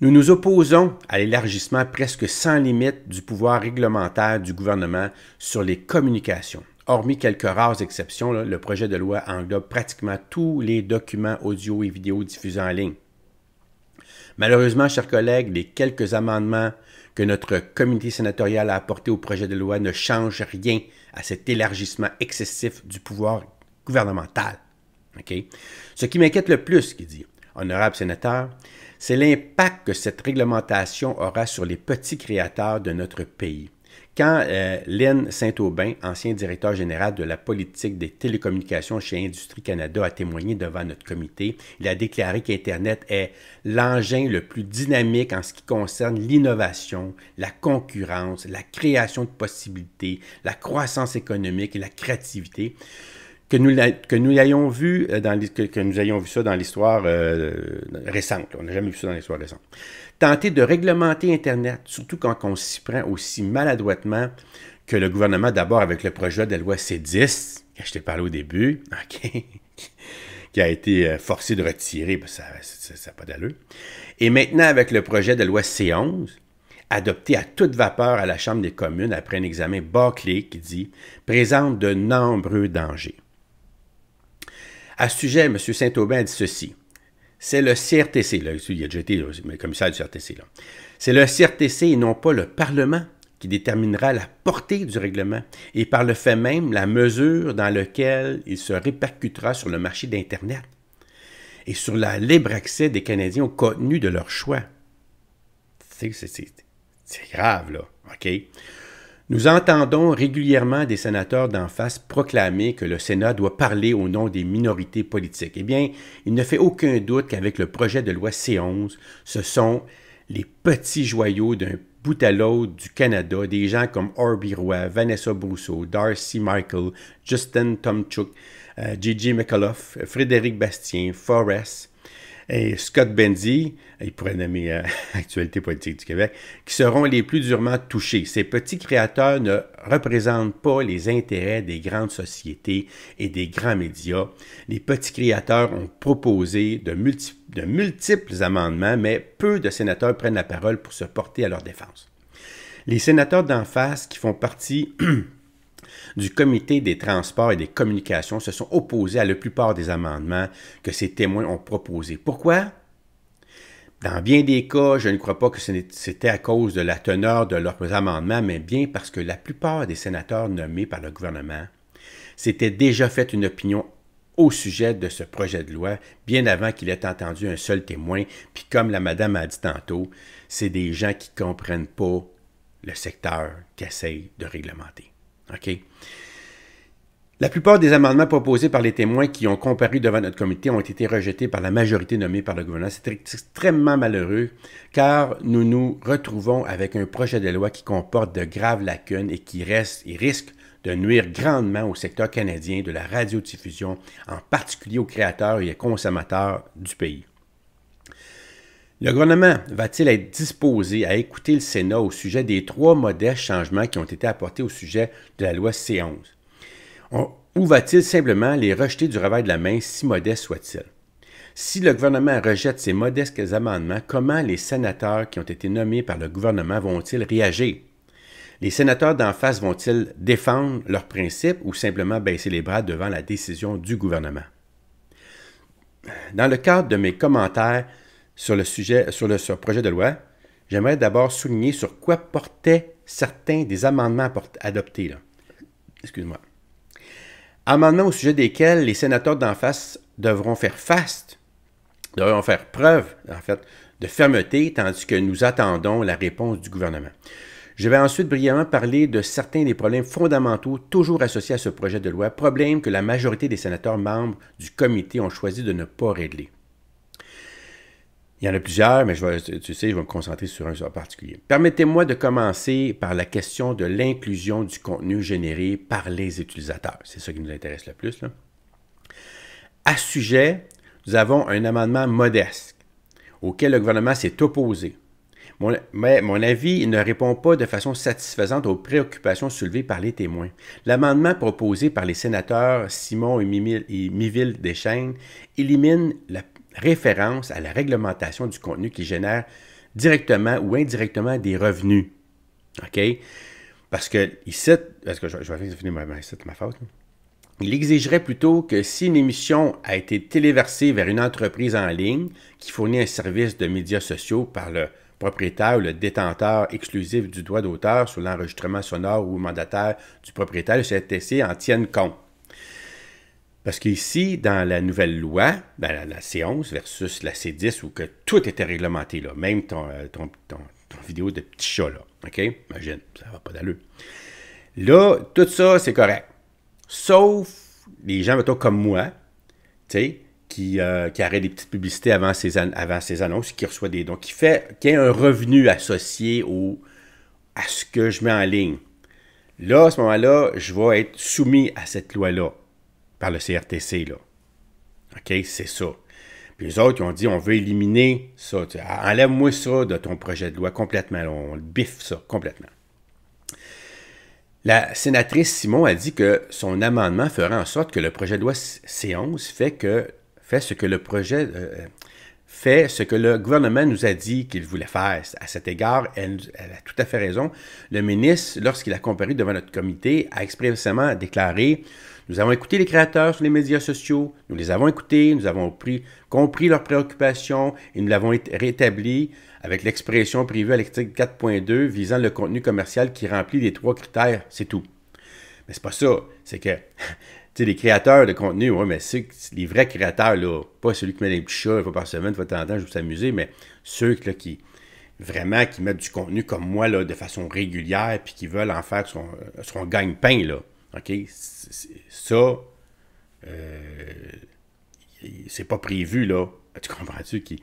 Nous nous opposons à l'élargissement presque sans limite du pouvoir réglementaire du gouvernement sur les communications. Hormis quelques rares exceptions, le projet de loi englobe pratiquement tous les documents audio et vidéo diffusés en ligne. Malheureusement, chers collègues, les quelques amendements que notre comité sénatoriale a apportés au projet de loi ne changent rien à cet élargissement excessif du pouvoir gouvernemental. Ce qui m'inquiète le plus, dit, honorable sénateur, c'est l'impact que cette réglementation aura sur les petits créateurs de notre pays. Quand euh, Saint-Aubin, ancien directeur général de la politique des télécommunications chez Industrie Canada, a témoigné devant notre comité, il a déclaré qu'Internet est l'engin le plus dynamique en ce qui concerne l'innovation, la concurrence, la création de possibilités, la croissance économique et la créativité. Que nous, ayons vu euh, dans nous ayons vu ça dans l'histoire euh, récente. On n'a jamais vu ça dans l'histoire récente tenter de réglementer Internet, surtout quand on s'y prend aussi maladroitement que le gouvernement, d'abord avec le projet de loi C10, que je t'ai parlé au début, <laughs> qui a été euh, forcé de retirer, ça n'a pas d'allure, et maintenant avec le projet de loi C11, adopté à toute vapeur à la Chambre des communes après un examen bâclé qui dit présente de nombreux dangers. À ce sujet, M. Saint-Aubin a dit ceci c'est le CRTC. Là, il a déjà le commissaire du CRTC. C'est le CRTC et non pas le Parlement qui déterminera la portée du règlement et par le fait même la mesure dans laquelle il se répercutera sur le marché d'Internet et sur le libre accès des Canadiens au contenu de leur choix. C'est grave, là. OK? Nous entendons régulièrement des sénateurs d'en face proclamer que le Sénat doit parler au nom des minorités politiques. Eh bien, il ne fait aucun doute qu'avec le projet de loi C11, ce sont les petits joyaux d'un bout à l'autre du Canada, des gens comme Orby Roy, Vanessa Brousseau, Darcy Michael, Justin Tomchuk, Gigi euh, McAuliffe, Frédéric Bastien, Forrest, et Scott Bendy, il pourrait nommer euh, <laughs> Actualité politique du Québec, qui seront les plus durement touchés. Ces petits créateurs ne représentent pas les intérêts des grandes sociétés et des grands médias. Les petits créateurs ont proposé de multiples amendements, mais peu de sénateurs prennent la parole pour se porter à leur défense. Les sénateurs d'en face, qui font partie <clears throat> du Comité des transports et des communications se sont opposés à la plupart des amendements que ces témoins ont proposés. Pourquoi? Dans bien des cas, je ne crois pas que c'était à cause de la teneur de leurs amendements, mais bien parce que la plupart des sénateurs nommés par le gouvernement s'étaient déjà fait une opinion au sujet de ce projet de loi, bien avant qu'il ait entendu un seul témoin, puis comme la madame a dit tantôt, c'est des gens qui ne comprennent pas le secteur qu'essaye de réglementer. La plupart des amendements proposés par les témoins qui ont comparu devant notre comité ont été rejetés par la majorité nommée par le gouvernement. C'est extrêmement malheureux car nous nous retrouvons avec un projet de loi qui comporte de graves lacunes et qui reste et risque de nuire grandement au secteur canadien de la radiodiffusion, en particulier aux créateurs et aux consommateurs du pays. Le gouvernement va-t-il être disposé à écouter le Sénat au sujet des trois modestes changements qui ont été apportés au sujet de la loi C11? ou va-t-il simplement les rejeter du revers de la main, si modeste soit-il? Si le gouvernement rejette ces modestes amendements, comment les sénateurs qui ont été nommés par le gouvernement vont-ils réagir? Les sénateurs d'en face vont-ils défendre leurs principes ou simplement baisser les bras devant la décision du gouvernement? Dans le cadre de mes commentaires sur le sujet, sur le, sur projet de loi, j'aimerais d'abord souligner sur quoi portaient certains des amendements adoptés. Excuse-moi. Amendements au sujet desquels les sénateurs d'en face devront faire face, devront faire preuve, en fait, de fermeté, tandis que nous attendons la réponse du gouvernement. Je vais ensuite brièvement parler de certains des problèmes fondamentaux toujours associés à ce projet de loi, problèmes que la majorité des sénateurs membres du comité ont choisi de ne pas régler. Il y en a plusieurs, mais je vais, tu sais, je vais me concentrer sur un en particulier. Permettez-moi de commencer par la question de l'inclusion du contenu généré par les utilisateurs. C'est ça qui nous intéresse le plus. À ce sujet, nous avons un amendement modeste auquel le gouvernement s'est opposé. Mon, mais mon avis ne répond pas de façon satisfaisante aux préoccupations soulevées par les témoins. L'amendement proposé par les sénateurs Simon et, Miville Deschênes élimine la référence à la réglementation du contenu qui génère directement ou indirectement des revenus. OK? Parce que cite, parce que je, vais finir ma, faute. Il exigerait plutôt que si une émission a été téléversée vers une entreprise en ligne qui fournit un service de médias sociaux par le propriétaire ou le détenteur exclusif du droit d'auteur sur l'enregistrement sonore ou mandataire du propriétaire, le CTC en tienne compte. Parce qu'ici, dans la nouvelle loi, dans ben, la, C11 versus la C10, où que tout était réglementé, là, même euh, ton, vidéo de petit chat, là, OK? Imagine, ça va pas d'allure. Là, tout ça, c'est correct. Sauf les gens, comme moi, tu sais, euh, qui, arrêtent des petites publicités avant ces avant annonces, qui reçoit des dons, qui fait qui a un revenu associé au, à ce que je mets en ligne. Là, à ce moment-là, je vais être soumis à cette loi-là par le CRTC. Là. OK? C'est ça. Puis les autres, ils ont dit on veut éliminer ça. Ah, enlève-moi ça de ton projet de loi complètement. Là, on biffe ça complètement. La sénatrice Simon a dit que son amendement ferait en sorte que le projet de loi C11 fait, que, fait ce que le projet. Euh, euh, fait ce que le gouvernement nous a dit qu'il voulait faire. À cet égard, elle, elle, a tout à fait raison. Le ministre, lorsqu'il a comparé devant notre comité, a expressément déclaré nous avons écouté les créateurs sur les médias sociaux, nous les avons écoutés, nous avons compris leurs préoccupations et nous l'avons rétabli avec l'expression privée à l'article 4.2 visant le contenu commercial qui remplit les trois critères, c'est tout. Mais c'est pas ça, c'est que <laughs> tu sais, les créateurs de contenu, ouais, mais c'est les vrais créateurs, là, pas celui qui met des petits chats une fois par semaine, une fois de temps en temps, je vous s'amuser, mais ceux qui vraiment qui mettent du contenu comme moi là, de façon régulière, puis qui veulent en faire son, son gagne-pain, là. OK? Ça, euh, c'est pas prévu, là. Tu comprends-tu? Qui...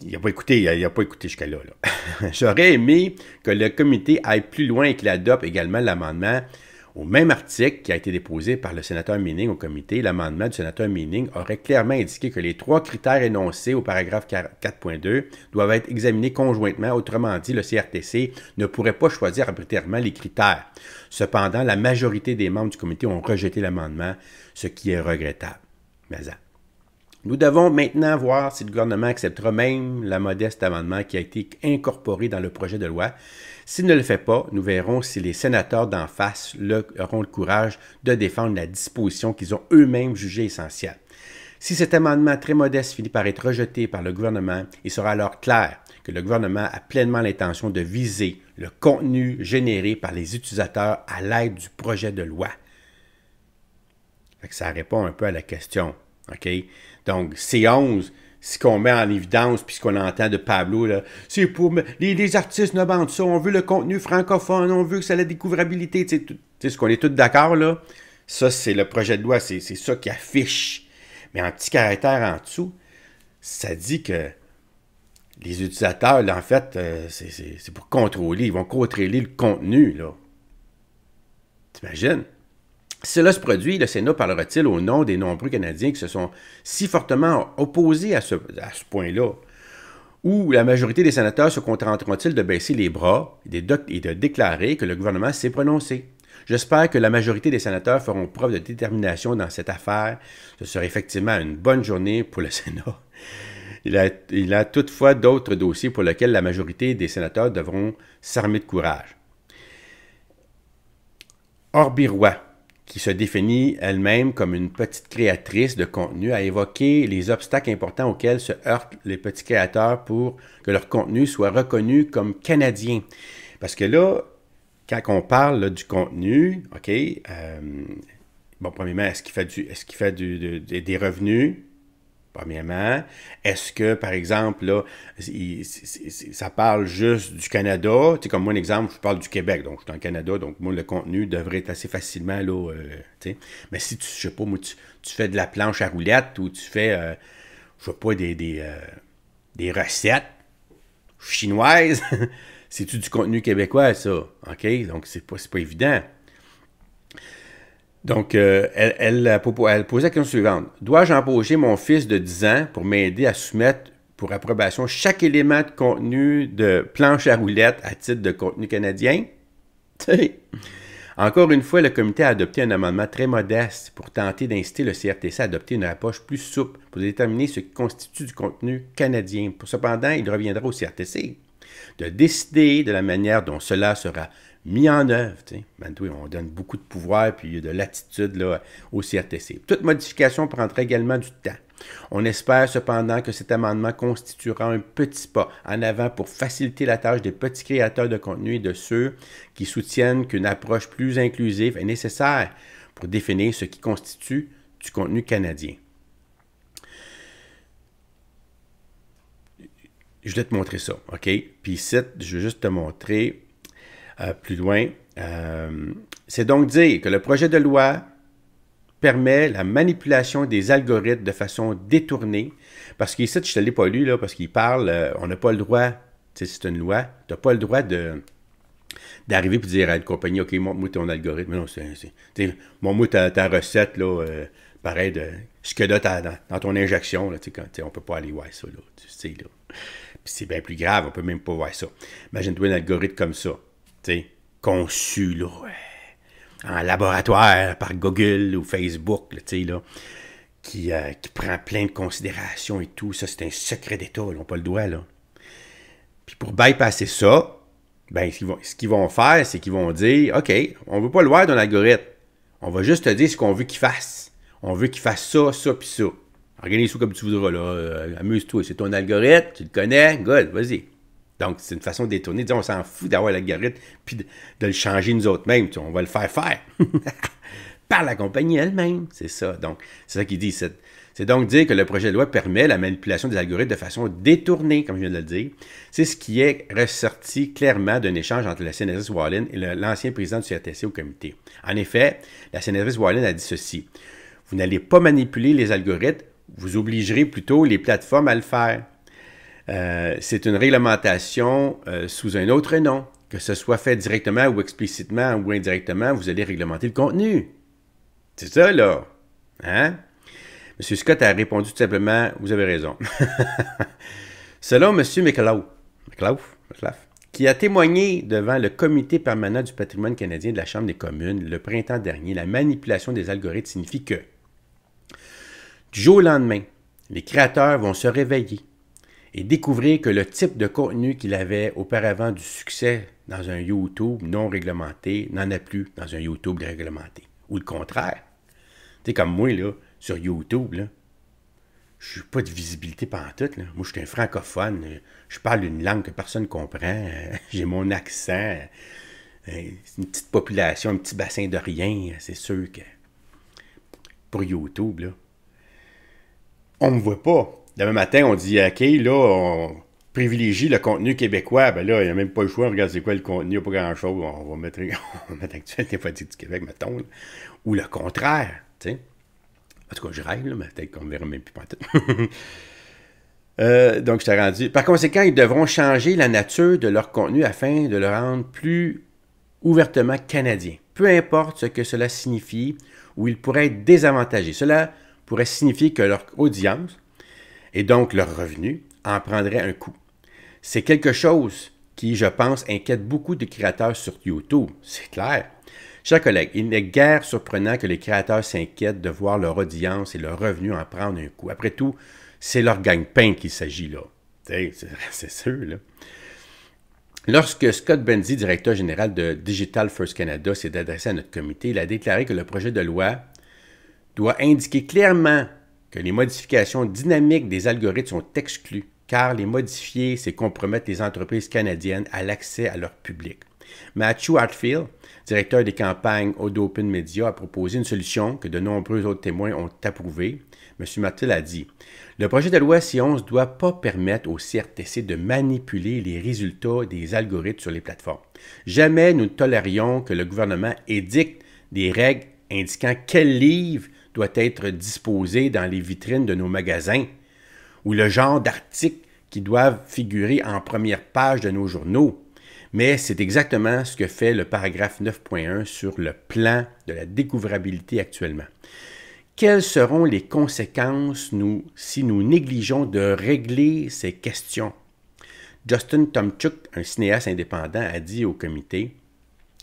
Il n'a pas écouté, il n'a pas écouté jusqu'à là. là. <laughs> J'aurais aimé que le comité aille plus loin et qu'il adopte également l'amendement au même article qui a été déposé par le sénateur Meaning au comité, l'amendement du sénateur Meaning aurait clairement indiqué que les trois critères énoncés au paragraphe 4.2 doivent être examinés conjointement. Autrement dit, le CRTC ne pourrait pas choisir arbitrairement les critères. Cependant, la majorité des membres du comité ont rejeté l'amendement, ce qui est regrettable. Nous devons maintenant voir si le gouvernement acceptera même la modeste amendement qui a été incorporé dans le projet de loi s'il ne le fait pas, nous verrons si les sénateurs d'en face auront le courage de défendre la disposition qu'ils ont eux-mêmes jugée essentielle. Si cet amendement très modeste finit par être rejeté par le gouvernement, il sera alors clair que le gouvernement a pleinement l'intention de viser le contenu généré par les utilisateurs à l'aide du projet de loi. Ça répond un peu à la question. OK? Donc, C11, ce qu'on met en évidence, puis ce qu'on entend de Pablo, c'est pour... Les, artistes ne vendent ça, on veut le contenu francophone, on veut que ça ait la découvrabilité, tu sais, ce qu'on est tous d'accord, là. Ça, c'est le projet de loi, c'est ça qui affiche. Mais en petit caractère en dessous, ça dit que les utilisateurs, là, en fait, euh, c'est pour contrôler, ils vont contrôler le contenu, là. T'imagines? Cela se produit, le Sénat parlera-t-il au nom des nombreux Canadiens qui se sont si fortement opposés à ce, point-là? Ou la majorité des sénateurs se contenteront-ils de baisser les bras et de déclarer que le gouvernement s'est prononcé? J'espère que la majorité des sénateurs feront preuve de détermination dans cette affaire. Ce serait effectivement une bonne journée pour le <laughs> Sénat. Il a, il a toutefois d'autres dossiers pour lesquels la majorité des sénateurs devront s'armer de courage. Orbirois qui se définit elle-même comme une petite créatrice de contenu, a évoqué les obstacles importants auxquels se heurtent les petits créateurs pour que leur contenu soit reconnu comme canadien. Parce que là, quand on parle du contenu, OK, euh, bon, premièrement, est-ce qu'il fait, du, est -ce qu'il fait des revenus? Premièrement, est-ce que, par exemple, là, ça parle juste du Canada? Tu comme moi, un exemple, je parle du Québec, donc je suis en Canada, donc moi, le contenu devrait être assez facilement, là, euh, Mais si tu, sais pas, moi, tu, fais de la planche à roulettes ou tu fais, euh, pas, des, des, euh, recettes chinoises, <laughs> c'est-tu du contenu québécois, ça? OK? Donc, c'est pas, pas évident. Donc, euh, elle, elle, posait la question suivante. Dois-je embaucher mon fils de 10 ans pour m'aider à soumettre pour approbation chaque élément de contenu de planche à roulettes à titre de contenu canadien? <laughs> Encore une fois, le comité a adopté un amendement très modeste pour tenter d'inciter le CRTC à adopter une approche plus souple pour déterminer ce qui constitue du contenu canadien. Cependant, il reviendra au CRTC de décider de la manière dont cela sera mis en œuvre. Ben, on donne beaucoup de pouvoir puis de l'attitude au CRTC. Toute modification prendra également du temps. On espère cependant que cet amendement constituera un petit pas en avant pour faciliter la tâche des petits créateurs de contenu et de ceux qui soutiennent qu'une approche plus inclusive est nécessaire pour définir ce qui constitue du contenu canadien. Je vais te montrer ça, OK? Puis ici, je vais juste te montrer euh, plus loin, euh, c'est donc dire que le projet de loi permet la manipulation des algorithmes de façon détournée, parce qu'ici, je ne l'ai pas lu, là, parce qu'il parle, euh, on n'a pas le droit, c'est une loi, tu n'as pas le droit de d'arriver et dire à une compagnie, OK, montre-moi ton algorithme. non, c'est, montre ta, recette, là, pareil, de ce que tu dans, dans, ton injection, on ne peut pas aller voir ça, c'est bien plus grave, on ne peut même pas voir ça. Imagine-toi un algorithme comme ça conçu là, en laboratoire par Google ou Facebook, là, là, euh, qui, prend plein de considérations et tout. Ça, c'est un secret d'État, Ils n'ont pas le doigt. Là. Puis pour bypasser ça, ben, ce qu'ils vont, faire, c'est qu'ils vont dire OK, on ne veut pas le voir dans algorithme. On va juste te dire ce qu'on veut qu'il fasse. On veut qu'il fasse ça, ça, puis ça. Organise-toi comme tu voudras. là. Euh, amuse-toi. C'est ton algorithme, tu le connais. Go, vas-y. Donc, c'est une façon détournée de dire on s'en fout d'avoir l'algorithme puis de, le changer nous autres mêmes. On va le faire faire <laughs> par la compagnie elle-même. C'est ça. Donc, c'est ça qu'il dit. C'est donc dire que le projet de loi permet la manipulation des algorithmes de façon détournée, comme je viens de le dire. C'est ce qui est ressorti clairement d'un échange entre la sénatrice Wallin et l'ancien président du CRTC au comité. En effet, la sénatrice Wallin a dit ceci. Vous n'allez pas manipuler les algorithmes, vous obligerez plutôt les plateformes à le faire. Euh, c'est une réglementation euh, sous un autre nom. Que ce soit fait directement ou explicitement ou indirectement, vous allez réglementer le contenu. C'est ça, là. Hein? M. Scott a répondu tout simplement Vous avez raison. <laughs> Selon M. McLaugh, qui a témoigné devant le Comité permanent du patrimoine canadien de la Chambre des communes le printemps dernier, la manipulation des algorithmes signifie que, du jour au lendemain, les créateurs vont se réveiller et découvrir que le type de contenu qu'il avait auparavant du succès dans un YouTube non réglementé n'en a plus dans un YouTube réglementé. Ou le contraire. Tu comme moi, là, sur YouTube, je n'ai pas de visibilité pantoute. Là. Moi, je suis un francophone. Je parle une langue que personne ne comprend. <laughs> J'ai mon accent. Euh, c'est une petite population, un petit bassin de rien. C'est sûr que pour YouTube, là, on me voit pas demain matin, on dit, OK, là, on privilégie le contenu québécois. Ben là, il n'y a même pas le choix. Regarde, c'est quoi le contenu? Il n'y a pas grand-chose. On va mettre, <laughs> on va mettre Actualité du Québec, mettons. Ou le contraire, tu sais. En tout cas, je rêve, là, mais peut-être qu'on ne verra même plus pas <laughs> euh, donc, je t'ai rendu. Par conséquent, ils devront changer la nature de leur contenu afin de le rendre plus ouvertement canadien. Peu importe ce que cela signifie, ou ils pourraient être désavantagés. Cela pourrait signifier que leur audience, et donc leur revenu en prendrait un coup. C'est quelque chose qui, je pense, inquiète beaucoup de créateurs sur YouTube, c'est clair. Chers collègues, il n'est guère surprenant que les créateurs s'inquiètent de voir leur audience et leur revenu en prendre un coup. Après tout, c'est leur gagne-pain qu'il s'agit là. C'est sûr, Lorsque Scott Benzi, directeur général de Digital First Canada, s'est adressé à notre comité, il a déclaré que le projet de loi doit indiquer clairement que les modifications dynamiques des algorithmes sont exclues, car les modifier, c'est compromettre les entreprises canadiennes à l'accès à leur public. Matthew Hartfield, directeur des campagnes open Media, a proposé une solution que de nombreux autres témoins ont approuvée. M. Martel a dit Le projet de loi C11 ne doit pas permettre au CRTC de manipuler les résultats des algorithmes sur les plateformes. Jamais nous ne tolérions que le gouvernement édicte des règles indiquant quels livres doit être disposé dans les vitrines de nos magasins, ou le genre d'articles qui doivent figurer en première page de nos journaux. Mais c'est exactement ce que fait le paragraphe 9.1 sur le plan de la découvrabilité actuellement. Quelles seront les conséquences nous, si nous négligeons de régler ces questions? Justin Tomchuk, un cinéaste indépendant, a dit au comité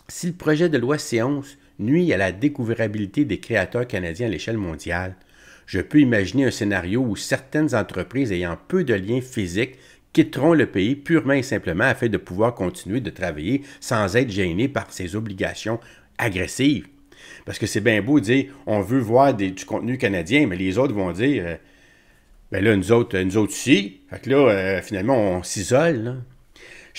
Si le projet de loi C11 nuit à la découvrabilité des créateurs canadiens à l'échelle mondiale. Je peux imaginer un scénario où certaines entreprises ayant peu de liens physiques quitteront le pays purement et simplement afin de pouvoir continuer de travailler sans être gênées par ces obligations agressives. Parce que c'est bien beau de dire on veut voir des, du contenu canadien, mais les autres vont dire euh, ben là, nous autres, euh, nous autres aussi. que là, euh, finalement, on s'isole.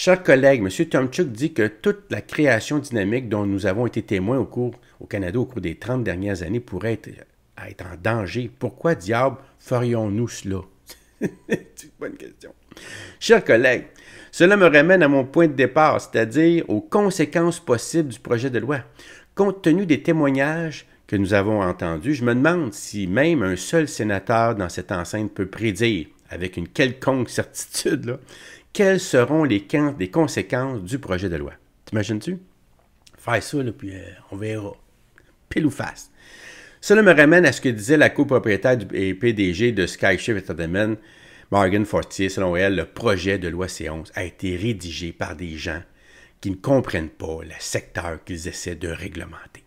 Chers collègues, M. Tomchuk dit que toute la création dynamique dont nous avons été témoins au, cours, au Canada au cours des 30 dernières années pourrait être, en danger. Pourquoi diable ferions-nous cela? <laughs> C'est une bonne question. Chers collègues, cela me ramène à mon point de départ, c'est-à-dire aux conséquences possibles du projet de loi. Compte tenu des témoignages que nous avons entendus, je me demande si même un seul sénateur dans cette enceinte peut prédire, avec une quelconque certitude, là, quelles seront les, conséquences du projet de loi. T'imagines-tu? Fais ça, puis euh, on verra. Pile ou face. Cela me ramène à ce que disait la copropriétaire et PDG de SkyShift Entertainment, Morgan Fortier. Selon elle, le projet de loi C11 a été rédigé par des gens qui ne comprennent pas le secteur qu'ils essaient de réglementer.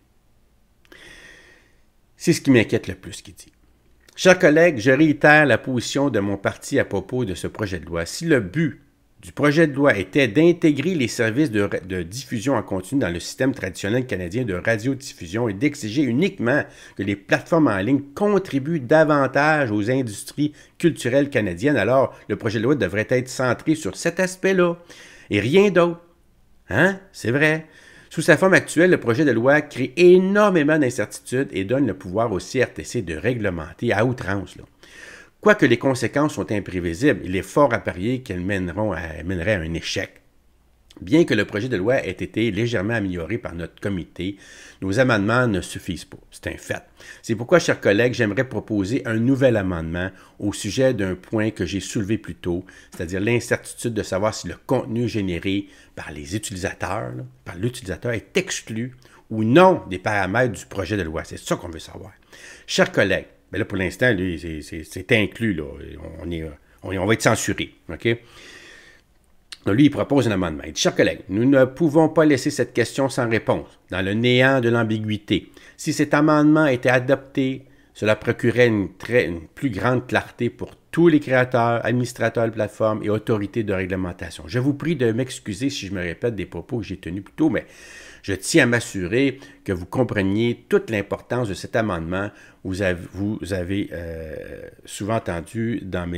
C'est ce qui m'inquiète le plus, qu'il dit. Chers collègues, je réitère la position de mon parti à propos de ce projet de loi. Si le but du projet de loi était d'intégrer les services de, diffusion en continu dans le système traditionnel canadien de radiodiffusion et d'exiger uniquement que les plateformes en ligne contribuent davantage aux industries culturelles canadiennes. Alors, le projet de loi devrait être centré sur cet aspect-là et rien d'autre. Hein? C'est vrai. Sous sa forme actuelle, le projet de loi crée énormément d'incertitudes et donne le pouvoir au CRTC de réglementer à outrance. Là. Quoique les conséquences sont imprévisibles, il est fort à parier qu'elles mèneront à, mèneraient à un échec. Bien que le projet de loi ait été légèrement amélioré par notre comité, nos amendements ne suffisent pas. C'est un fait. C'est pourquoi, chers collègues, j'aimerais proposer un nouvel amendement au sujet d'un point que j'ai soulevé plus tôt, c'est-à-dire l'incertitude de savoir si le contenu généré par les utilisateurs, par l'utilisateur, est exclu ou non des paramètres du projet de loi. C'est ça qu'on veut savoir. Chers collègues, mais ben là, pour l'instant, lui, c'est inclus. Là. On, va être censuré. OK? lui, il propose un amendement. Il dit, chers collègues, nous ne pouvons pas laisser cette question sans réponse, dans le néant de l'ambiguïté. Si cet amendement était adopté, cela procurait une, plus grande clarté pour tous les créateurs, administrateurs de plateformes et autorités de réglementation. Je vous prie de m'excuser si je me répète des propos que j'ai tenus plus tôt, mais je tiens à m'assurer que vous compreniez toute l'importance de cet amendement. Vous avez, euh, souvent entendu dans,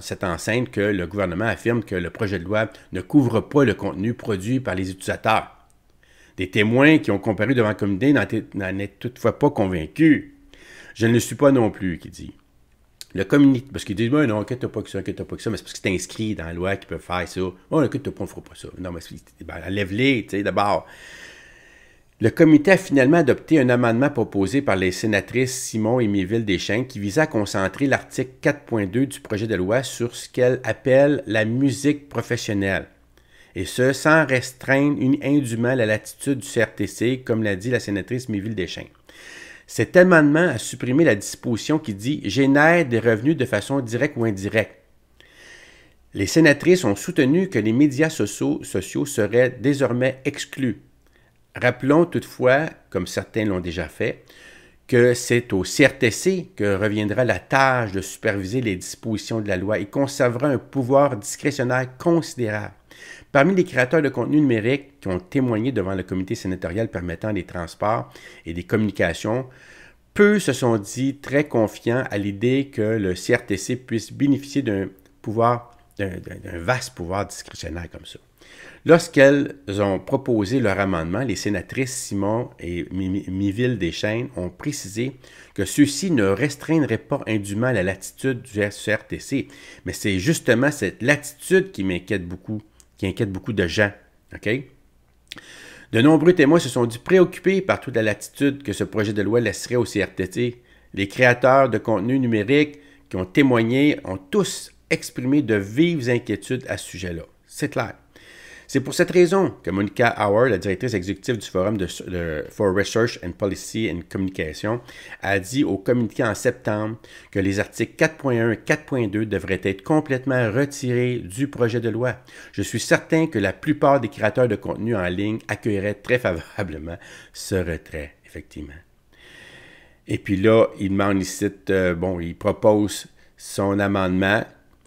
cette enceinte que le gouvernement affirme que le projet de loi ne couvre pas le contenu produit par les utilisateurs. Des témoins qui ont comparu devant le comité n'en est toutefois pas convaincus. Je ne le suis pas non plus, qui dit. Le communiqué, parce qu'il dit, oh, non, inquiète pas que ça, inquiète pas que ça, mais c'est parce que c'est inscrit dans la loi qu'ils peuvent faire ça. Non, inquiète pas, on ne fera pas ça. Non, mais la ben, lève-les, tu sais, d'abord. Le comité a finalement adopté un amendement proposé par les sénatrices Simon et Méville Deschamps qui visait à concentrer l'article 4.2 du projet de loi sur ce qu'elle appelle la musique professionnelle. Et ce, sans restreindre indûment la latitude du CRTC, comme l'a dit la sénatrice Méville Deschamps. Cet amendement a supprimé la disposition qui dit génère des revenus de façon directe ou indirecte. Les sénatrices ont soutenu que les médias sociaux seraient désormais exclus Rappelons toutefois, comme certains l'ont déjà fait, que c'est au CRTC que reviendra la tâche de superviser les dispositions de la loi et conservera un pouvoir discrétionnaire considérable. Parmi les créateurs de contenu numérique qui ont témoigné devant le comité sénatorial permettant les transports et les communications, peu se sont dit très confiants à l'idée que le CRTC puisse bénéficier d'un pouvoir d'un vaste pouvoir discrétionnaire comme ça. Lorsqu'elles ont proposé leur amendement, les sénatrices Simon et Miville Deschênes ont précisé que ceux-ci ne restreindrait pas indûment la latitude du CRTC. Mais c'est justement cette latitude qui m'inquiète beaucoup, qui inquiète beaucoup de gens. OK? De nombreux témoins se sont dit préoccupés par toute la latitude que ce projet de loi laisserait au CRTC. Les créateurs de contenu numérique qui ont témoigné ont tous exprimer de vives inquiétudes à ce sujet-là. C'est clair. C'est pour cette raison que Monica Hauer, la directrice exécutive du Forum de, for Research and Policy and Communication, a dit au communiqué en septembre que les articles 4.1 et 4.2 devraient être complètement retirés du projet de loi. Je suis certain que la plupart des créateurs de contenu en ligne accueilleraient très favorablement ce retrait, effectivement. Et puis là, il demande euh, bon, il propose son amendement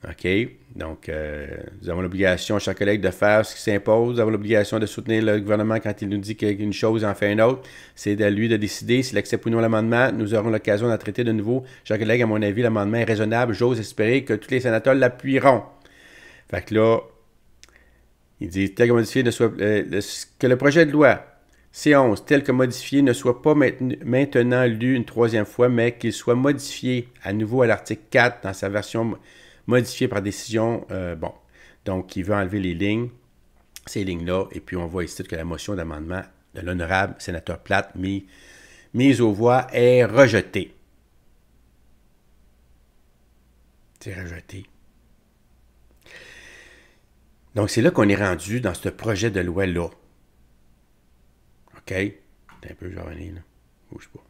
OK? Donc, euh, nous avons l'obligation, chers collègues, de faire ce qui s'impose. Nous avons l'obligation de soutenir le gouvernement quand il nous dit qu'une chose en fait une autre. C'est à lui de décider s'il accepte ou non l'amendement. Nous aurons l'occasion d'en traiter de nouveau. Chers collègues, à mon avis, l'amendement est raisonnable. J'ose espérer que tous les sénateurs l'appuieront. Fait que là, il dit tel que modifié ne soit, euh, que le projet de loi C11, tel que modifié, ne soit pas maintenant lu une troisième fois, mais qu'il soit modifié à nouveau à l'article 4 dans sa version modifié par décision, euh, bon, donc il veut enlever les lignes, ces lignes-là, et puis on voit ici que la motion d'amendement de l'honorable sénateur Platt mise aux voix est rejetée. C'est rejeté. Donc c'est là qu'on est rendu dans ce projet de loi-là. OK? un peu, je vais là. Bouge pas.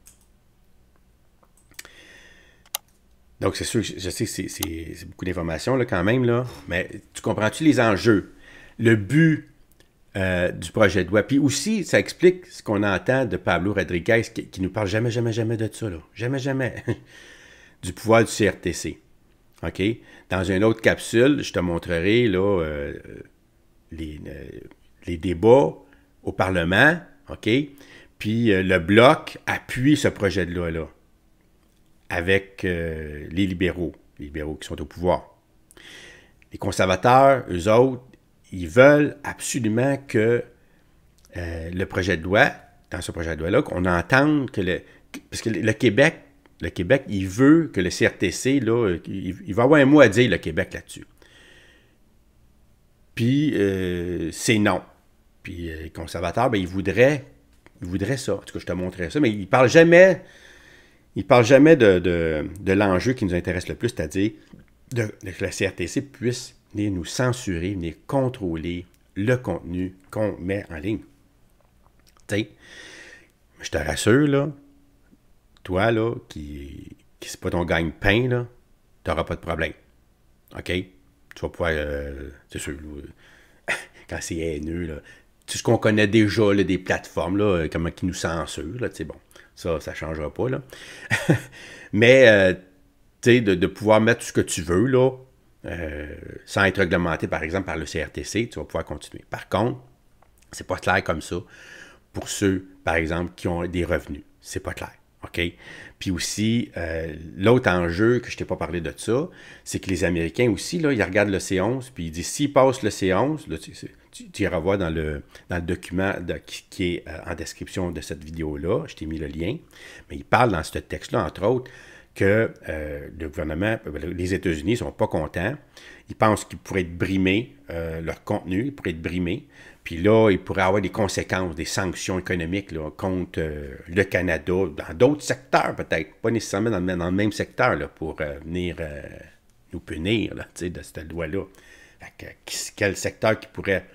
Donc, c'est sûr, je sais que c'est beaucoup d'informations quand même, là, mais tu comprends-tu les enjeux, le but euh, du projet de loi? Puis aussi, ça explique ce qu'on entend de Pablo Rodriguez qui, ne nous parle jamais, jamais, jamais de ça, jamais, jamais, <laughs> du pouvoir du CRTC. OK? Dans une autre capsule, je te montrerai là, euh, les, euh, les, débats au Parlement, OK? Puis le bloc appuie ce projet de loi-là avec euh, les libéraux, les libéraux qui sont au pouvoir. Les conservateurs, eux autres, ils veulent absolument que euh, le projet de loi, dans ce projet de loi-là, qu'on entende que le. Parce que le Québec, le Québec, il veut que le CRTC, là, il, va avoir un mot à dire, le Québec, là-dessus. Puis, euh, c'est non. Puis, les conservateurs, bien, ils voudraient, ils voudraient ça. En tout cas, je te montrais ça, mais ils ne parlent jamais il ne parle jamais de, l'enjeu qui nous intéresse le plus, c'est-à-dire que la CRTC puisse venir nous censurer, venir contrôler le contenu qu'on met en ligne. Tu je te rassure, là, toi, qui, qui c'est pas ton gagne-pain, tu n'auras pas de problème. OK? Tu vas pouvoir, euh, c'est sûr, <laughs> quand c'est haineux, tout ce qu'on connaît déjà, des plateformes, là, euh, comment qui nous censurent, là, bon. Ça, ça ne changera pas. Là. <laughs> Mais euh, tu de, de, pouvoir mettre ce que tu veux là, euh, sans être réglementé, par exemple, par le CRTC, tu vas pouvoir continuer. Par contre, c'est pas clair comme ça pour ceux, par exemple, qui ont des revenus. C'est pas clair. OK? Puis aussi, euh, l'autre enjeu que je t'ai pas parlé de ça, c'est que les Américains aussi, là, ils regardent le C11, puis ils disent s'ils passent le C11, là, tu, tu, iras voir dans le, document qui, est euh, en description de cette vidéo-là, je t'ai mis le lien, mais il parle dans ce texte-là, entre autres, que euh, le gouvernement, euh, ben, les États-Unis ne sont pas contents. Ils pensent qu'ils pourraient être brimés, leur contenu, ils pourraient être brimés. Puis là, ils pourraient avoir des conséquences, des sanctions économiques là, contre le Canada, dans d'autres secteurs peut-être, pas nécessairement dans le, même secteur, là, pour venir nous punir là, de cette loi-là. quel secteur qui pourrait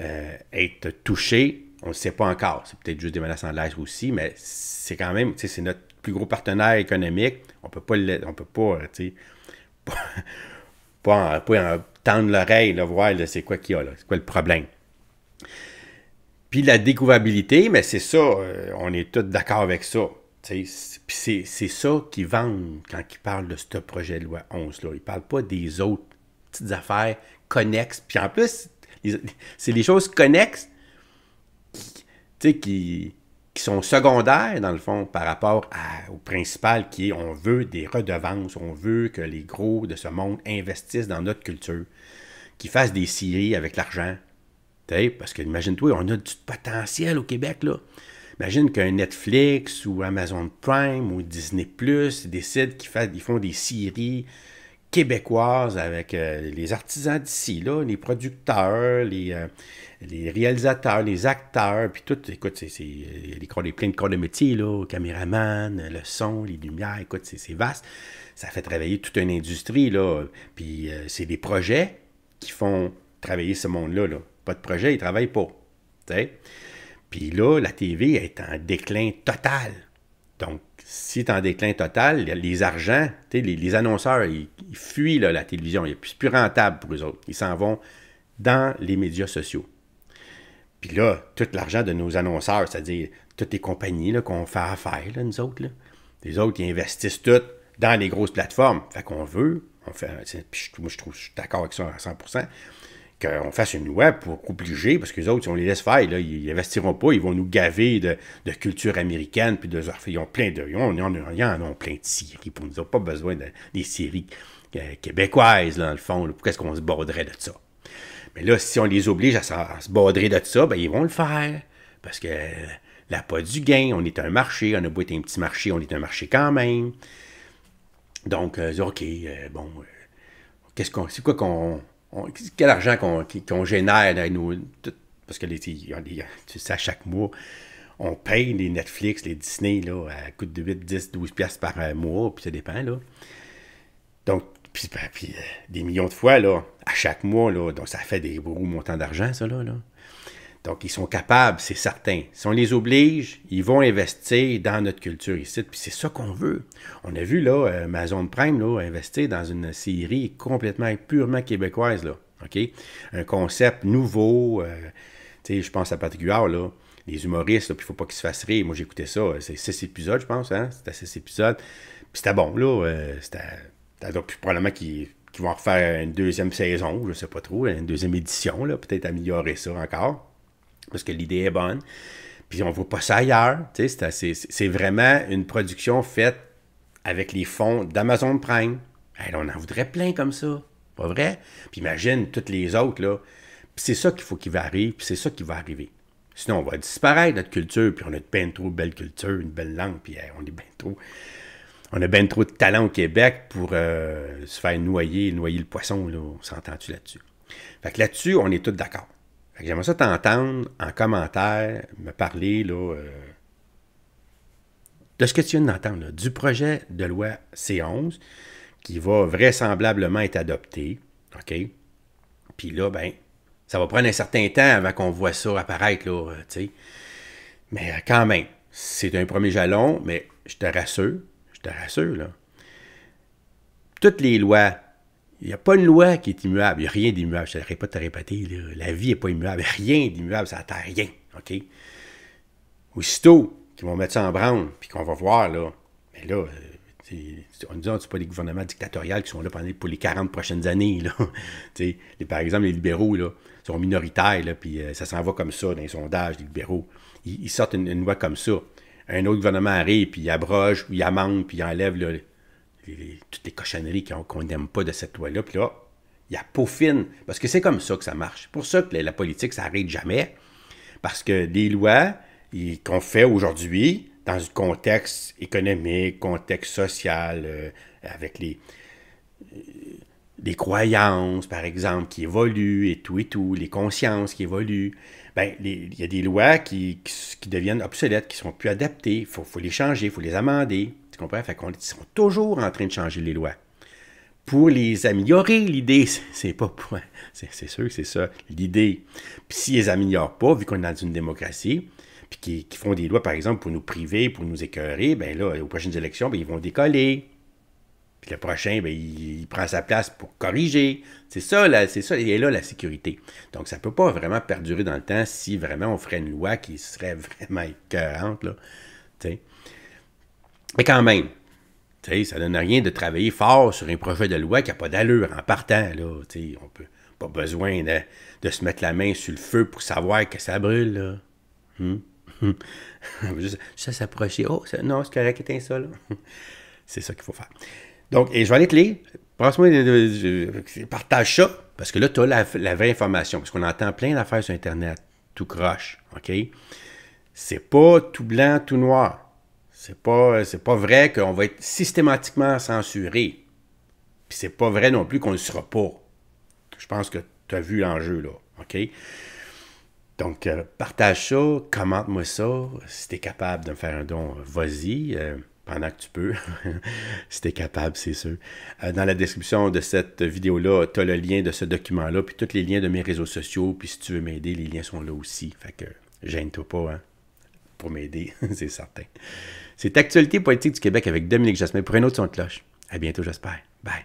euh, être touché, On ne sait pas encore. C'est peut-être juste des menaces en l'air aussi, mais c'est quand même, tu sais, c'est notre plus gros partenaire économique. On peut pas, on peut pas, euh, tu <laughs> pas, pas, pas tendre l'oreille, voir c'est quoi qu'il y a, là, c'est quoi le problème. Puis la découvabilité, mais c'est ça, euh, on est tous d'accord avec ça. Puis c'est ça qu'ils vendent quand ils parlent de ce projet de loi 11. Là. Ils ne parlent pas des autres petites affaires connexes. Puis en plus, c'est des choses connexes qui, qui, qui, sont secondaires, dans le fond, par rapport au principal qui est on veut des redevances, on veut que les gros de ce monde investissent dans notre culture, qu'ils fassent des séries avec l'argent. Parce que, imagine-toi, on a du potentiel au Québec, là. Imagine qu'un Netflix ou Amazon Prime ou Disney Plus décident qu'ils font des séries québécoise avec euh, les artisans d'ici, là, les producteurs, euh, les, réalisateurs, les acteurs, puis tout. Écoute, c'est, y a euh, plein de corps de métier, là, caméraman, le son, les lumières, écoute, c'est, vaste. Ça fait travailler toute une industrie, là. Puis c'est des projets qui font travailler ce monde-là, là. Pas de projet, ils travaillent pas. Puis là, la TV est en déclin total. Donc, si tu en déclin total, les argents, les, annonceurs, ils, fuient la télévision. C'est plus rentable pour eux autres. Ils s'en vont dans les médias sociaux. Puis là, tout l'argent de nos annonceurs, c'est-à-dire toutes les compagnies qu'on fait affaire, là, nous autres, les autres, ils investissent toutes dans les grosses plateformes. Fait qu'on veut, on fait, moi je, trouve, je suis d'accord avec ça à 100%, qu'on fasse une loi pour obliger, parce que les autres, si on les laisse faire, ils n'investiront pas, ils vont nous gaver de, culture américaine, puis de ils ont plein de. Ils, en, plein de séries, pour nous pas besoin des séries euh, québécoises, dans le fond. pourquoi est-ce qu'on se borderait de ça? Mais là, si on les oblige à, se border de ça, ben, ils vont le faire. Parce que euh, la pas du gain, on est un marché, on a beau être un petit marché, on est un marché quand même. Donc, euh, OK, bon, qu'est-ce qu'on. C'est quoi qu'on quel argent qu'on génère dans nos, parce que tu sais, à chaque mois, on paye les Netflix, les Disney là, à coût de 8, 10, 12 piastres par euh, mois, puis ça dépend. Là. Donc, ben, euh, des millions de fois, là, à chaque mois, là, donc ça fait des gros montants d'argent, ça, là. là. Donc, ils sont capables, c'est certain. Si on les oblige, ils vont investir dans notre culture ici. Puis c'est ça qu'on veut. On a vu, là, euh, Amazon Prime, là, investir dans une série complètement purement québécoise, là. OK? Un concept nouveau. Euh, tu sais, je pense à Patrick là. Les humoristes, puis il faut pas qu'ils se fassent rire. Moi, j'écoutais ça. Euh, c'est six épisodes, je pense, hein? C'était six épisodes. Puis c'était bon, là. c'était... probablement qu'ils vont refaire une deuxième saison, je ne sais pas trop, une deuxième édition, là. Peut-être améliorer ça encore parce que l'idée est bonne. Puis on voit pas ça ailleurs. C'est vraiment une production faite avec les fonds d'Amazon Prime. on en voudrait plein comme ça. Pas vrai? Puis imagine toutes les autres, là. c'est ça qu'il faut qu'il arrive, puis c'est ça qui va arriver. Sinon, on va disparaître notre culture, puis on a bien trop belle culture, une belle langue, puis on est bien trop. On a bien trop de talent au Québec pour euh, se faire noyer, noyer le poisson, là. On s'entend-tu là-dessus? Fait que là-dessus, on est tous d'accord. J'aimerais ça t'entendre en commentaire me parler là, euh, de ce que tu viens d'entendre, du projet de loi C11 qui va vraisemblablement être adopté. OK? Puis là, ben, ça va prendre un certain temps avant qu'on voit ça apparaître, là, euh, Mais euh, quand même, c'est un premier jalon, mais je te rassure, je te rassure, là. Toutes les lois il n'y a pas une loi qui est immuable. Il n'y a rien d'immuable. Je ne pas de te répéter. La vie n'est pas immuable. Rien d'immuable. Ça n'attend rien. OK? Aussitôt qu'ils vont mettre ça en branle, puis qu'on va voir, là, mais ben là, on dit, ah, c'est pas des gouvernements dictatoriaux qui sont là pour les 40 prochaines années. Là. <laughs> par exemple, les libéraux là, sont minoritaires, puis euh, ça s'en va comme ça dans les sondages, les libéraux. Ils, sortent une, loi comme ça. Un autre gouvernement arrive, puis il abroge, puis il amende, puis il enlève toutes les cochonneries qu'on n'aime pas de cette loi-là. Puis là, il y a fine Parce que c'est comme ça que ça marche. pour ça que la, politique, ça n'arrête jamais. Parce que des lois qu'on fait aujourd'hui, dans un contexte économique, contexte social, euh, avec les, euh, les croyances, par exemple, qui évoluent et tout et tout, les consciences qui évoluent, ben, il y a des lois qui, qui, deviennent obsolètes, qui ne sont plus adaptées. Il faut, faut les changer, il faut les amender. Ils Fait sont toujours en train de changer les lois. Pour les améliorer, l'idée, <laughs> c'est pas pour... C'est sûr que c'est ça, l'idée. Puis s'ils les améliorent pas, vu qu'on est dans une démocratie, puis qu'ils font des lois, par exemple, pour nous priver, pour nous écœurer, ben là, aux prochaines élections, ben, ils vont décoller. Puis le prochain, ben, il, prend sa place pour corriger. C'est ça, c'est ça, et là, la sécurité. Donc, ça ne peut pas vraiment perdurer dans le temps si vraiment on ferait une loi qui serait <laughs> vraiment écœurante, là. sais. Mais quand même, sais, ça donne rien de travailler fort sur un projet de loi qui n'a pas d'allure en partant. Là, sais, on peut pas besoin de, se mettre la main sur le feu pour savoir que ça brûle. Là. Hmm? s'approchait. <laughs> s'approcher. Oh, non, c'est correct, éteins ça. là. <laughs> » c'est ça qu'il faut faire. Donc, et je vais aller te lire. passe moi euh, euh, euh, partage ça, parce que là, tu as la, la, vraie information, parce qu'on entend plein d'affaires sur Internet, tout croche, OK? C'est pas tout blanc, tout noir. C'est pas, euh, pas vrai qu'on va être systématiquement censuré. Puis c'est pas vrai non plus qu'on le sera pas. Je pense que tu as vu l'enjeu, là. OK? Donc, euh, partage ça, commente-moi ça. Si tu es capable de me faire un don, vas-y. Euh, pendant que tu peux, <laughs> si tu es capable, c'est sûr. dans la description de cette vidéo-là, tu as le lien de ce document-là, puis tous les liens de mes réseaux sociaux, puis si tu veux m'aider, les liens sont là aussi. Fait que gêne-toi pas hein, pour m'aider, <laughs> c'est certain. C'est Actualité politique du Québec avec Dominique Jasmin pour une autre son cloche. À bientôt, j'espère. Bye.